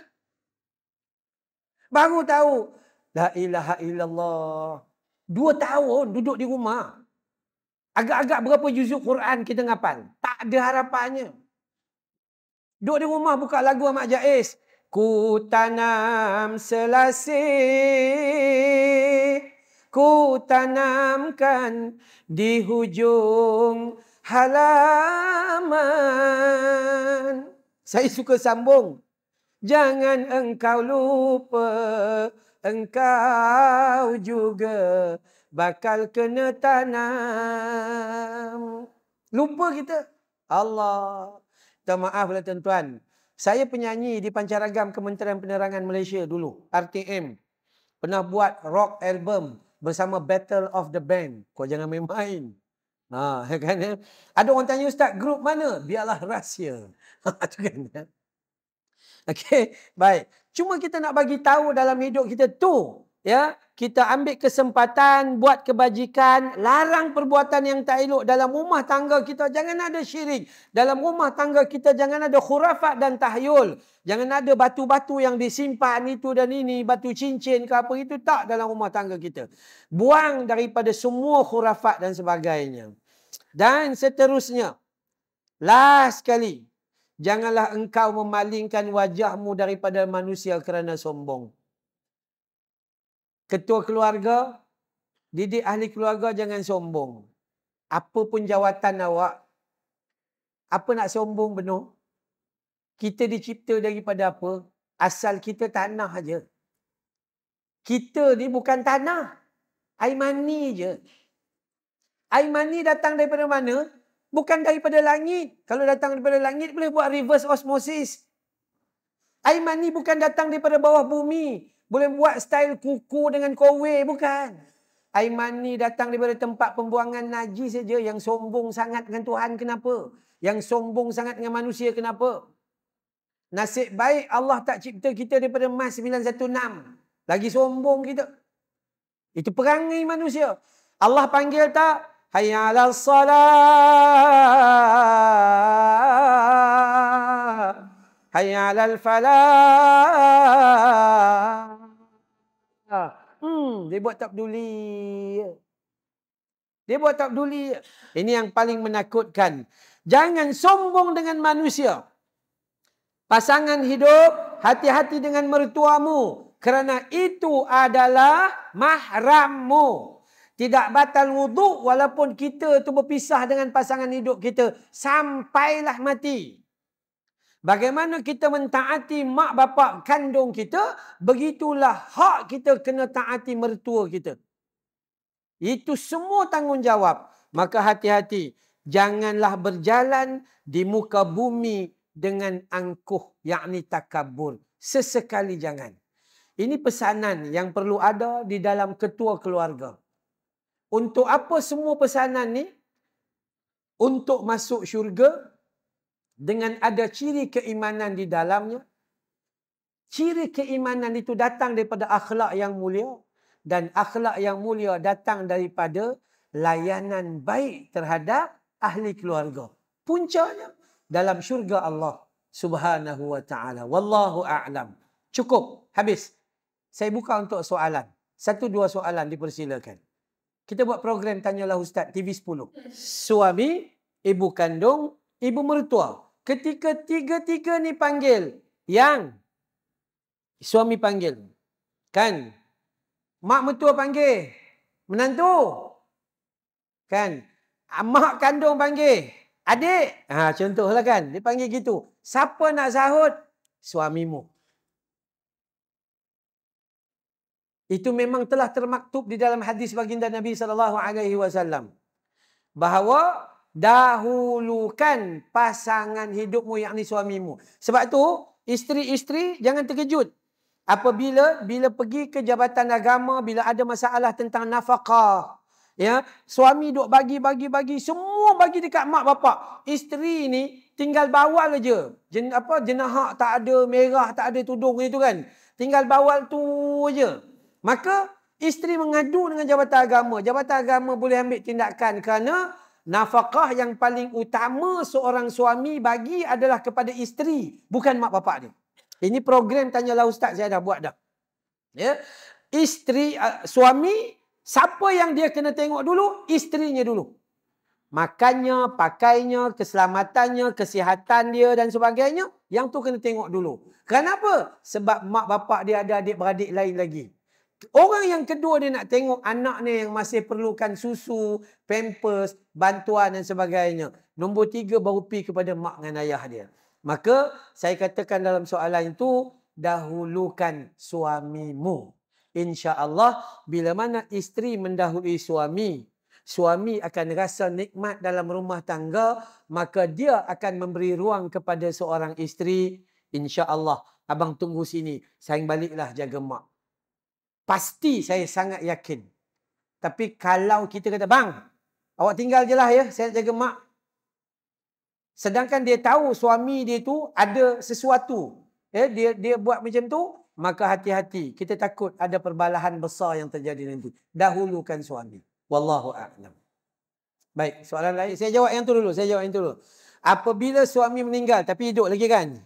Baru tahu la ilaha illallah. Dua tahun duduk di rumah. Agak-agak berapa juzuk Quran kita ngapal? Tak ada harapannya. Duduk di rumah buka lagu Ahmad Jais. Ku tanam selasih ku tanamkan di hujung halaman. Saya suka sambung. Jangan engkau lupa, engkau juga bakal kena tanam. Lupa kita. Allah. Minta maaf lah tuan-tuan. Saya penyanyi di Pancaragam Kementerian Penerangan Malaysia dulu. RTM. Pernah buat rock album bersama Battle of the Band. Kau jangan main-main. Ha, kan, ya? Ada orang tanya, Ustaz, grup mana? Biarlah rahsia. Itu ha, kan, ya? Okey, baik. Cuma kita nak bagi tahu dalam hidup kita tu, ya, kita ambil kesempatan buat kebajikan, larang perbuatan yang tak elok dalam rumah tangga kita. Jangan ada syirik. Dalam rumah tangga kita jangan ada khurafat dan tahyul. Jangan ada batu-batu yang disimpan itu dan ini, batu cincin ke apa itu. Tak dalam rumah tangga kita. Buang daripada semua khurafat dan sebagainya. Dan seterusnya, last sekali, janganlah engkau memalingkan wajahmu daripada manusia kerana sombong. Ketua keluarga, didik ahli keluarga jangan sombong. Apa pun jawatan awak, apa nak sombong benuh? Kita dicipta daripada apa? Asal kita tanah aja. Kita ni bukan tanah. Air mani je. Air mani datang daripada mana? Bukan daripada langit. Kalau datang daripada langit boleh buat reverse osmosis. Air mani bukan datang daripada bawah bumi. Boleh buat style kuku dengan kowe bukan. Aiman ni datang daripada tempat pembuangan najis saja yang sombong sangat dengan Tuhan kenapa? Yang sombong sangat dengan manusia kenapa? Nasib baik Allah tak cipta kita daripada emas 916. Lagi sombong kita. Itu perangai manusia. Allah panggil tak? Hayya 'alas salat. Hayya 'alal falah. Dia buat tak peduli. Dia buat tak peduli. Ini yang paling menakutkan. Jangan sombong dengan manusia. Pasangan hidup, hati-hati dengan mertuamu. Kerana itu adalah mahrammu. Tidak batal wudhu walaupun kita tu berpisah dengan pasangan hidup kita. Sampailah mati. Bagaimana kita mentaati mak bapak kandung kita, begitulah hak kita kena taati mertua kita. Itu semua tanggungjawab. Maka hati-hati, janganlah berjalan di muka bumi dengan angkuh, yakni takabur. Sesekali jangan. Ini pesanan yang perlu ada di dalam ketua keluarga. Untuk apa semua pesanan ni? Untuk masuk syurga, dengan ada ciri keimanan di dalamnya. Ciri keimanan itu datang daripada akhlak yang mulia dan akhlak yang mulia datang daripada layanan baik terhadap ahli keluarga. Puncanya dalam syurga Allah Subhanahu wa taala. Wallahu a'lam. Cukup, habis. Saya buka untuk soalan. Satu dua soalan dipersilakan. Kita buat program tanyalah ustaz TV 10. Suami, ibu kandung, ibu mertua. Ketika tiga-tiga ni panggil. Yang. Suami panggil. Kan. Mak mentua panggil. Menantu. Kan. Ah, mak kandung panggil. Adik. Ha, contohlah kan. Dia panggil gitu. Siapa nak sahut? Suamimu. Itu memang telah termaktub di dalam hadis baginda Nabi SAW. Bahawa dahulukan pasangan hidupmu yang ni suamimu. Sebab tu isteri-isteri jangan terkejut. Apabila bila pergi ke jabatan agama, bila ada masalah tentang nafkah, ya, suami duk bagi-bagi-bagi, semua bagi dekat mak bapak. Isteri ni tinggal bawal aje. Jen, apa jenaha tak ada, merah tak ada tudung gitu kan. Tinggal bawal tu aje. Maka isteri mengadu dengan jabatan agama. Jabatan agama boleh ambil tindakan kerana nafkah yang paling utama seorang suami bagi adalah kepada isteri bukan mak bapak dia ini program tanyalah ustaz saya dah buat dah ya isteri uh, suami siapa yang dia kena tengok dulu isterinya dulu makannya pakainya keselamatannya kesihatan dia dan sebagainya yang tu kena tengok dulu kenapa sebab mak bapak dia ada adik beradik lain lagi Orang yang kedua dia nak tengok anak ni yang masih perlukan susu, pampers, bantuan dan sebagainya. Nombor tiga baru pergi kepada mak dan ayah dia. Maka saya katakan dalam soalan itu, dahulukan suamimu. Insya Allah bila mana isteri mendahului suami, suami akan rasa nikmat dalam rumah tangga, maka dia akan memberi ruang kepada seorang isteri. Allah abang tunggu sini. Saya baliklah jaga mak. Pasti saya sangat yakin. Tapi kalau kita kata, bang, awak tinggal je lah ya, saya nak jaga mak. Sedangkan dia tahu suami dia tu ada sesuatu. Ya, dia dia buat macam tu, maka hati-hati. Kita takut ada perbalahan besar yang terjadi nanti. Dahulukan suami. Wallahu a'lam. Baik, soalan lain. Saya jawab yang tu dulu. Saya jawab yang tu dulu. Apabila suami meninggal, tapi hidup lagi kan?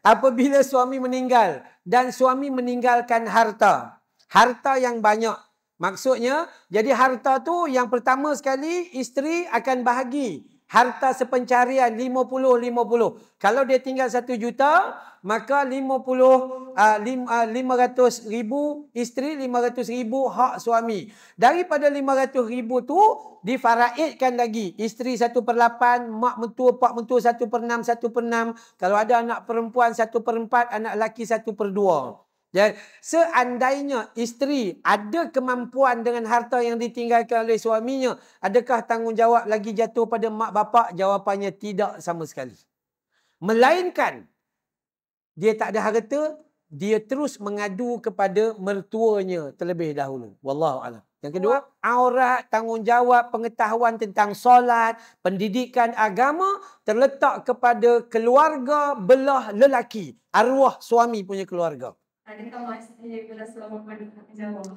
Apabila suami meninggal dan suami meninggalkan harta. Harta yang banyak. Maksudnya, jadi harta tu yang pertama sekali isteri akan bahagi. Harta sepencarian 50-50. Kalau dia tinggal 1 juta, maka 50, uh, 500 ribu isteri, 500 ribu hak suami. Daripada 500 ribu tu difaraidkan lagi. Isteri 1 per 8, mak mentua, pak mentua 1 per 6, 1 per 6. Kalau ada anak perempuan 1 per 4, anak lelaki 1 per 2. Dan seandainya isteri ada kemampuan dengan harta yang ditinggalkan oleh suaminya, adakah tanggungjawab lagi jatuh pada mak bapak? Jawapannya tidak sama sekali. Melainkan dia tak ada harta, dia terus mengadu kepada mertuanya terlebih dahulu. Wallahu a'lam. Yang kedua, aura tanggungjawab pengetahuan tentang solat, pendidikan agama terletak kepada keluarga belah lelaki, arwah suami punya keluarga. Adakah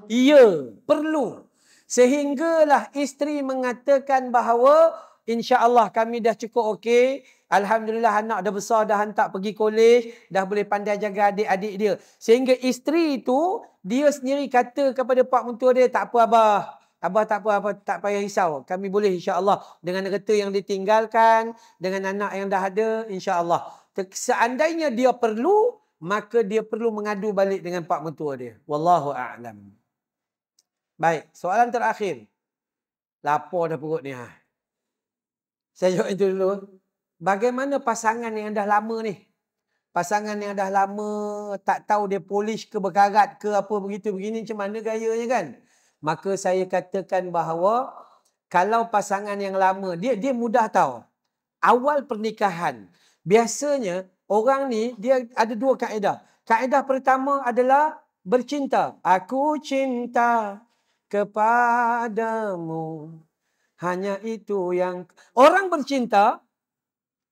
Ya, perlu. Sehinggalah isteri mengatakan bahawa insya-Allah kami dah cukup okey. Alhamdulillah anak dah besar dah hantar pergi kolej, dah boleh pandai jaga adik-adik dia. Sehingga isteri itu dia sendiri kata kepada pak mentua dia, "Tak apa abah. Abah tak apa, abah tak payah risau. Kami boleh insya-Allah dengan kereta yang ditinggalkan, dengan anak yang dah ada insya-Allah." Seandainya dia perlu, maka dia perlu mengadu balik dengan pak mentua dia wallahu a'lam. baik soalan terakhir lapar dah perut ni ha saya jawab itu dulu bagaimana pasangan yang dah lama ni pasangan yang dah lama tak tahu dia polish ke berkarat ke apa begitu begini macam mana gayanya kan maka saya katakan bahawa kalau pasangan yang lama dia dia mudah tahu awal pernikahan biasanya Orang ni dia ada dua kaedah. Kaedah pertama adalah bercinta. Aku cinta kepadamu. Hanya itu yang orang bercinta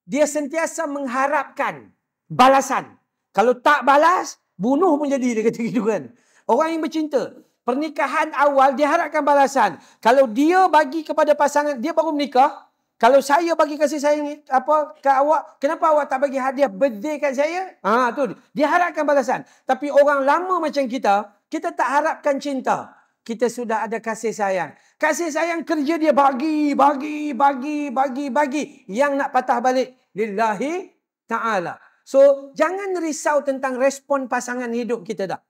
dia sentiasa mengharapkan balasan. Kalau tak balas, bunuh pun jadi dia kata gitu kan. Orang yang bercinta, pernikahan awal dia harapkan balasan. Kalau dia bagi kepada pasangan, dia baru menikah, kalau saya bagi kasih sayang apa ke awak, kenapa awak tak bagi hadiah birthday kat saya? Ha tu, dia harapkan balasan. Tapi orang lama macam kita, kita tak harapkan cinta. Kita sudah ada kasih sayang. Kasih sayang kerja dia bagi, bagi, bagi, bagi, bagi yang nak patah balik lillahi taala. So, jangan risau tentang respon pasangan hidup kita dah.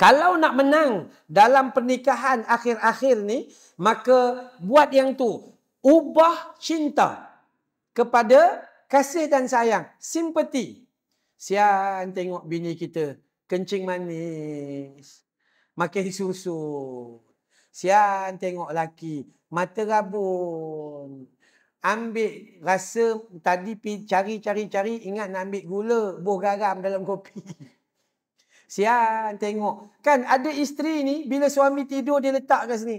Kalau nak menang dalam pernikahan akhir-akhir ni, maka buat yang tu ubah cinta kepada kasih dan sayang. Simpati. Sian tengok bini kita kencing manis. makan susu. Sian tengok laki mata rabun. Ambil rasa tadi cari-cari-cari ingat nak ambil gula, buah garam dalam kopi. Sian tengok. Kan ada isteri ni bila suami tidur dia letak kat sini.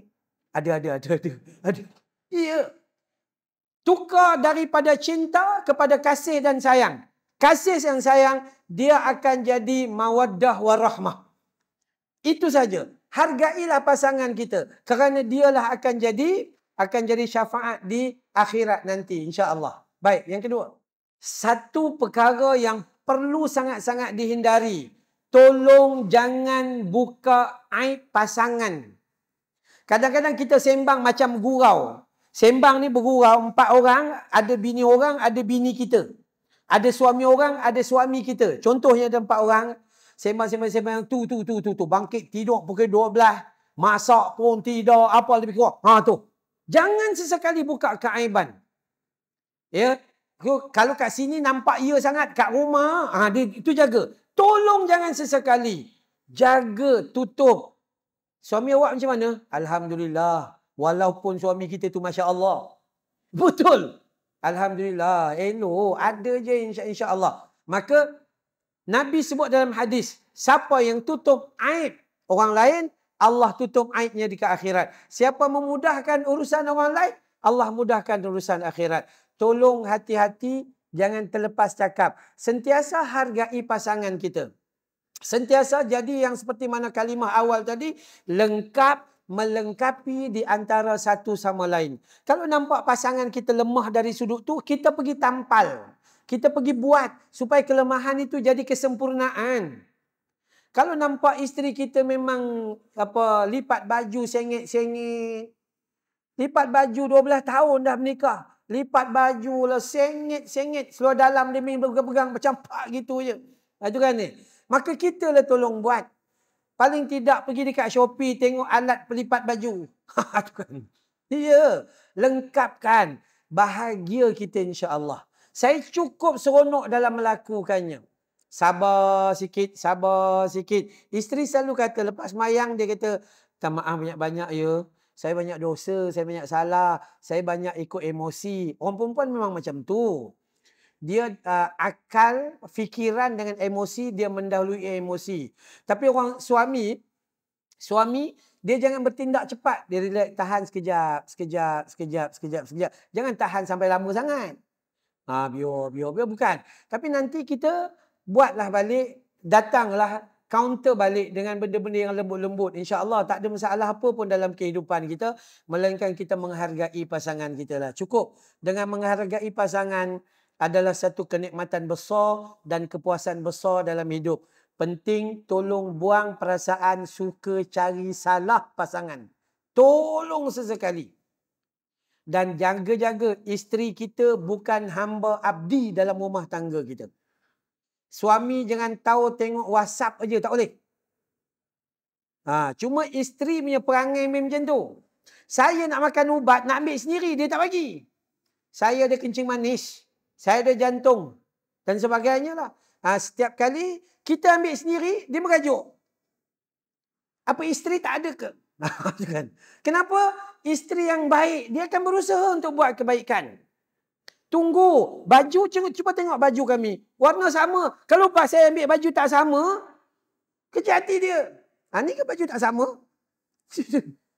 Ada, ada, ada, ada. ada. Yeah. Tukar daripada cinta kepada kasih dan sayang. Kasih dan sayang, dia akan jadi mawaddah warahmah. Itu saja. Hargailah pasangan kita. Kerana dialah akan jadi akan jadi syafaat di akhirat nanti. insya Allah. Baik, yang kedua. Satu perkara yang perlu sangat-sangat dihindari. Tolong jangan buka aib pasangan. Kadang-kadang kita sembang macam gurau. Sembang ni bergurau empat orang, ada bini orang, ada bini kita. Ada suami orang, ada suami kita. Contohnya ada empat orang, sembang-sembang-sembang, tu, tu, tu, tu, tu. Bangkit tidur pukul dua belah, masak pun tidur, apa lebih kurang. Ha, tu. Jangan sesekali buka keaiban. Ya? Kalau kat sini nampak ia ya sangat, kat rumah, ha, dia, itu jaga. Tolong jangan sesekali. Jaga, tutup. Suami awak macam mana? Alhamdulillah. Walaupun suami kita tu Masya Allah. Betul. Alhamdulillah. Eh no, Ada je insya, insya Allah. Maka Nabi sebut dalam hadis. Siapa yang tutup aib orang lain. Allah tutup aibnya di akhirat. Siapa memudahkan urusan orang lain. Allah mudahkan urusan akhirat. Tolong hati-hati. Jangan terlepas cakap. Sentiasa hargai pasangan kita. Sentiasa jadi yang seperti mana kalimah awal tadi. Lengkap melengkapi di antara satu sama lain. Kalau nampak pasangan kita lemah dari sudut tu, kita pergi tampal. Kita pergi buat supaya kelemahan itu jadi kesempurnaan. Kalau nampak isteri kita memang apa lipat baju sengit-sengit. Lipat baju 12 tahun dah menikah. Lipat baju lah sengit-sengit. seluar dalam dia memang pegang-pegang macam pak gitu je. Itu kan ni. Maka kita lah tolong buat. Paling tidak pergi dekat Shopee tengok alat pelipat baju. Ha, tu kan? ya, ya. lengkapkan bahagia kita insya-Allah. Saya cukup seronok dalam melakukannya. Sabar sikit, sabar sikit. Isteri selalu kata lepas mayang dia kata, "Tak maaf banyak-banyak ya. Saya banyak dosa, saya banyak salah, saya banyak ikut emosi." Orang perempuan memang macam tu dia uh, akal fikiran dengan emosi dia mendahului emosi tapi orang suami suami dia jangan bertindak cepat dia relax tahan sekejap sekejap sekejap sekejap sekejap jangan tahan sampai lama sangat ah uh, biar biar bukan tapi nanti kita buatlah balik datanglah counter balik dengan benda-benda yang lembut-lembut. InsyaAllah tak ada masalah apa pun dalam kehidupan kita. Melainkan kita menghargai pasangan kita lah. Cukup. Dengan menghargai pasangan adalah satu kenikmatan besar dan kepuasan besar dalam hidup. Penting tolong buang perasaan suka cari salah pasangan. Tolong sesekali. Dan jaga-jaga isteri kita bukan hamba abdi dalam rumah tangga kita. Suami jangan tahu tengok WhatsApp aja tak boleh. Ha, cuma isteri punya perangai main macam tu. Saya nak makan ubat, nak ambil sendiri, dia tak bagi. Saya ada kencing manis saya ada jantung dan sebagainya lah. Ha, setiap kali kita ambil sendiri, dia merajuk. Apa isteri tak ada ke? Kan? Kenapa isteri yang baik, dia akan berusaha untuk buat kebaikan. Tunggu, baju, cuba tengok baju kami. Warna sama. Kalau pas saya ambil baju tak sama, kecil hati dia. Ha, ni ke baju tak sama?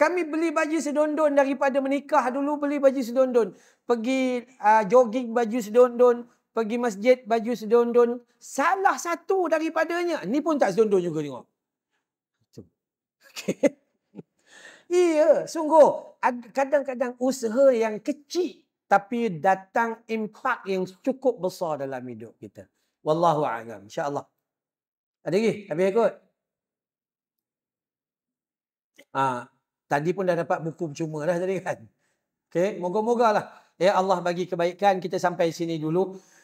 Kami beli baju sedondon daripada menikah dulu beli baju sedondon. Pergi uh, jogging baju sedondon. Pergi masjid baju sedondon. Salah satu daripadanya. Ini pun tak sedondon juga tengok. Okay. Iya, yeah, sungguh. Kadang-kadang usaha yang kecil. Tapi datang impak yang cukup besar dalam hidup kita. Wallahu a'lam. InsyaAllah. Ada lagi? Habis ikut? Haa. Uh. Tadi pun dah dapat buku percuma dah tadi kan. Okay. Moga-moga lah. Ya Allah bagi kebaikan. Kita sampai sini dulu.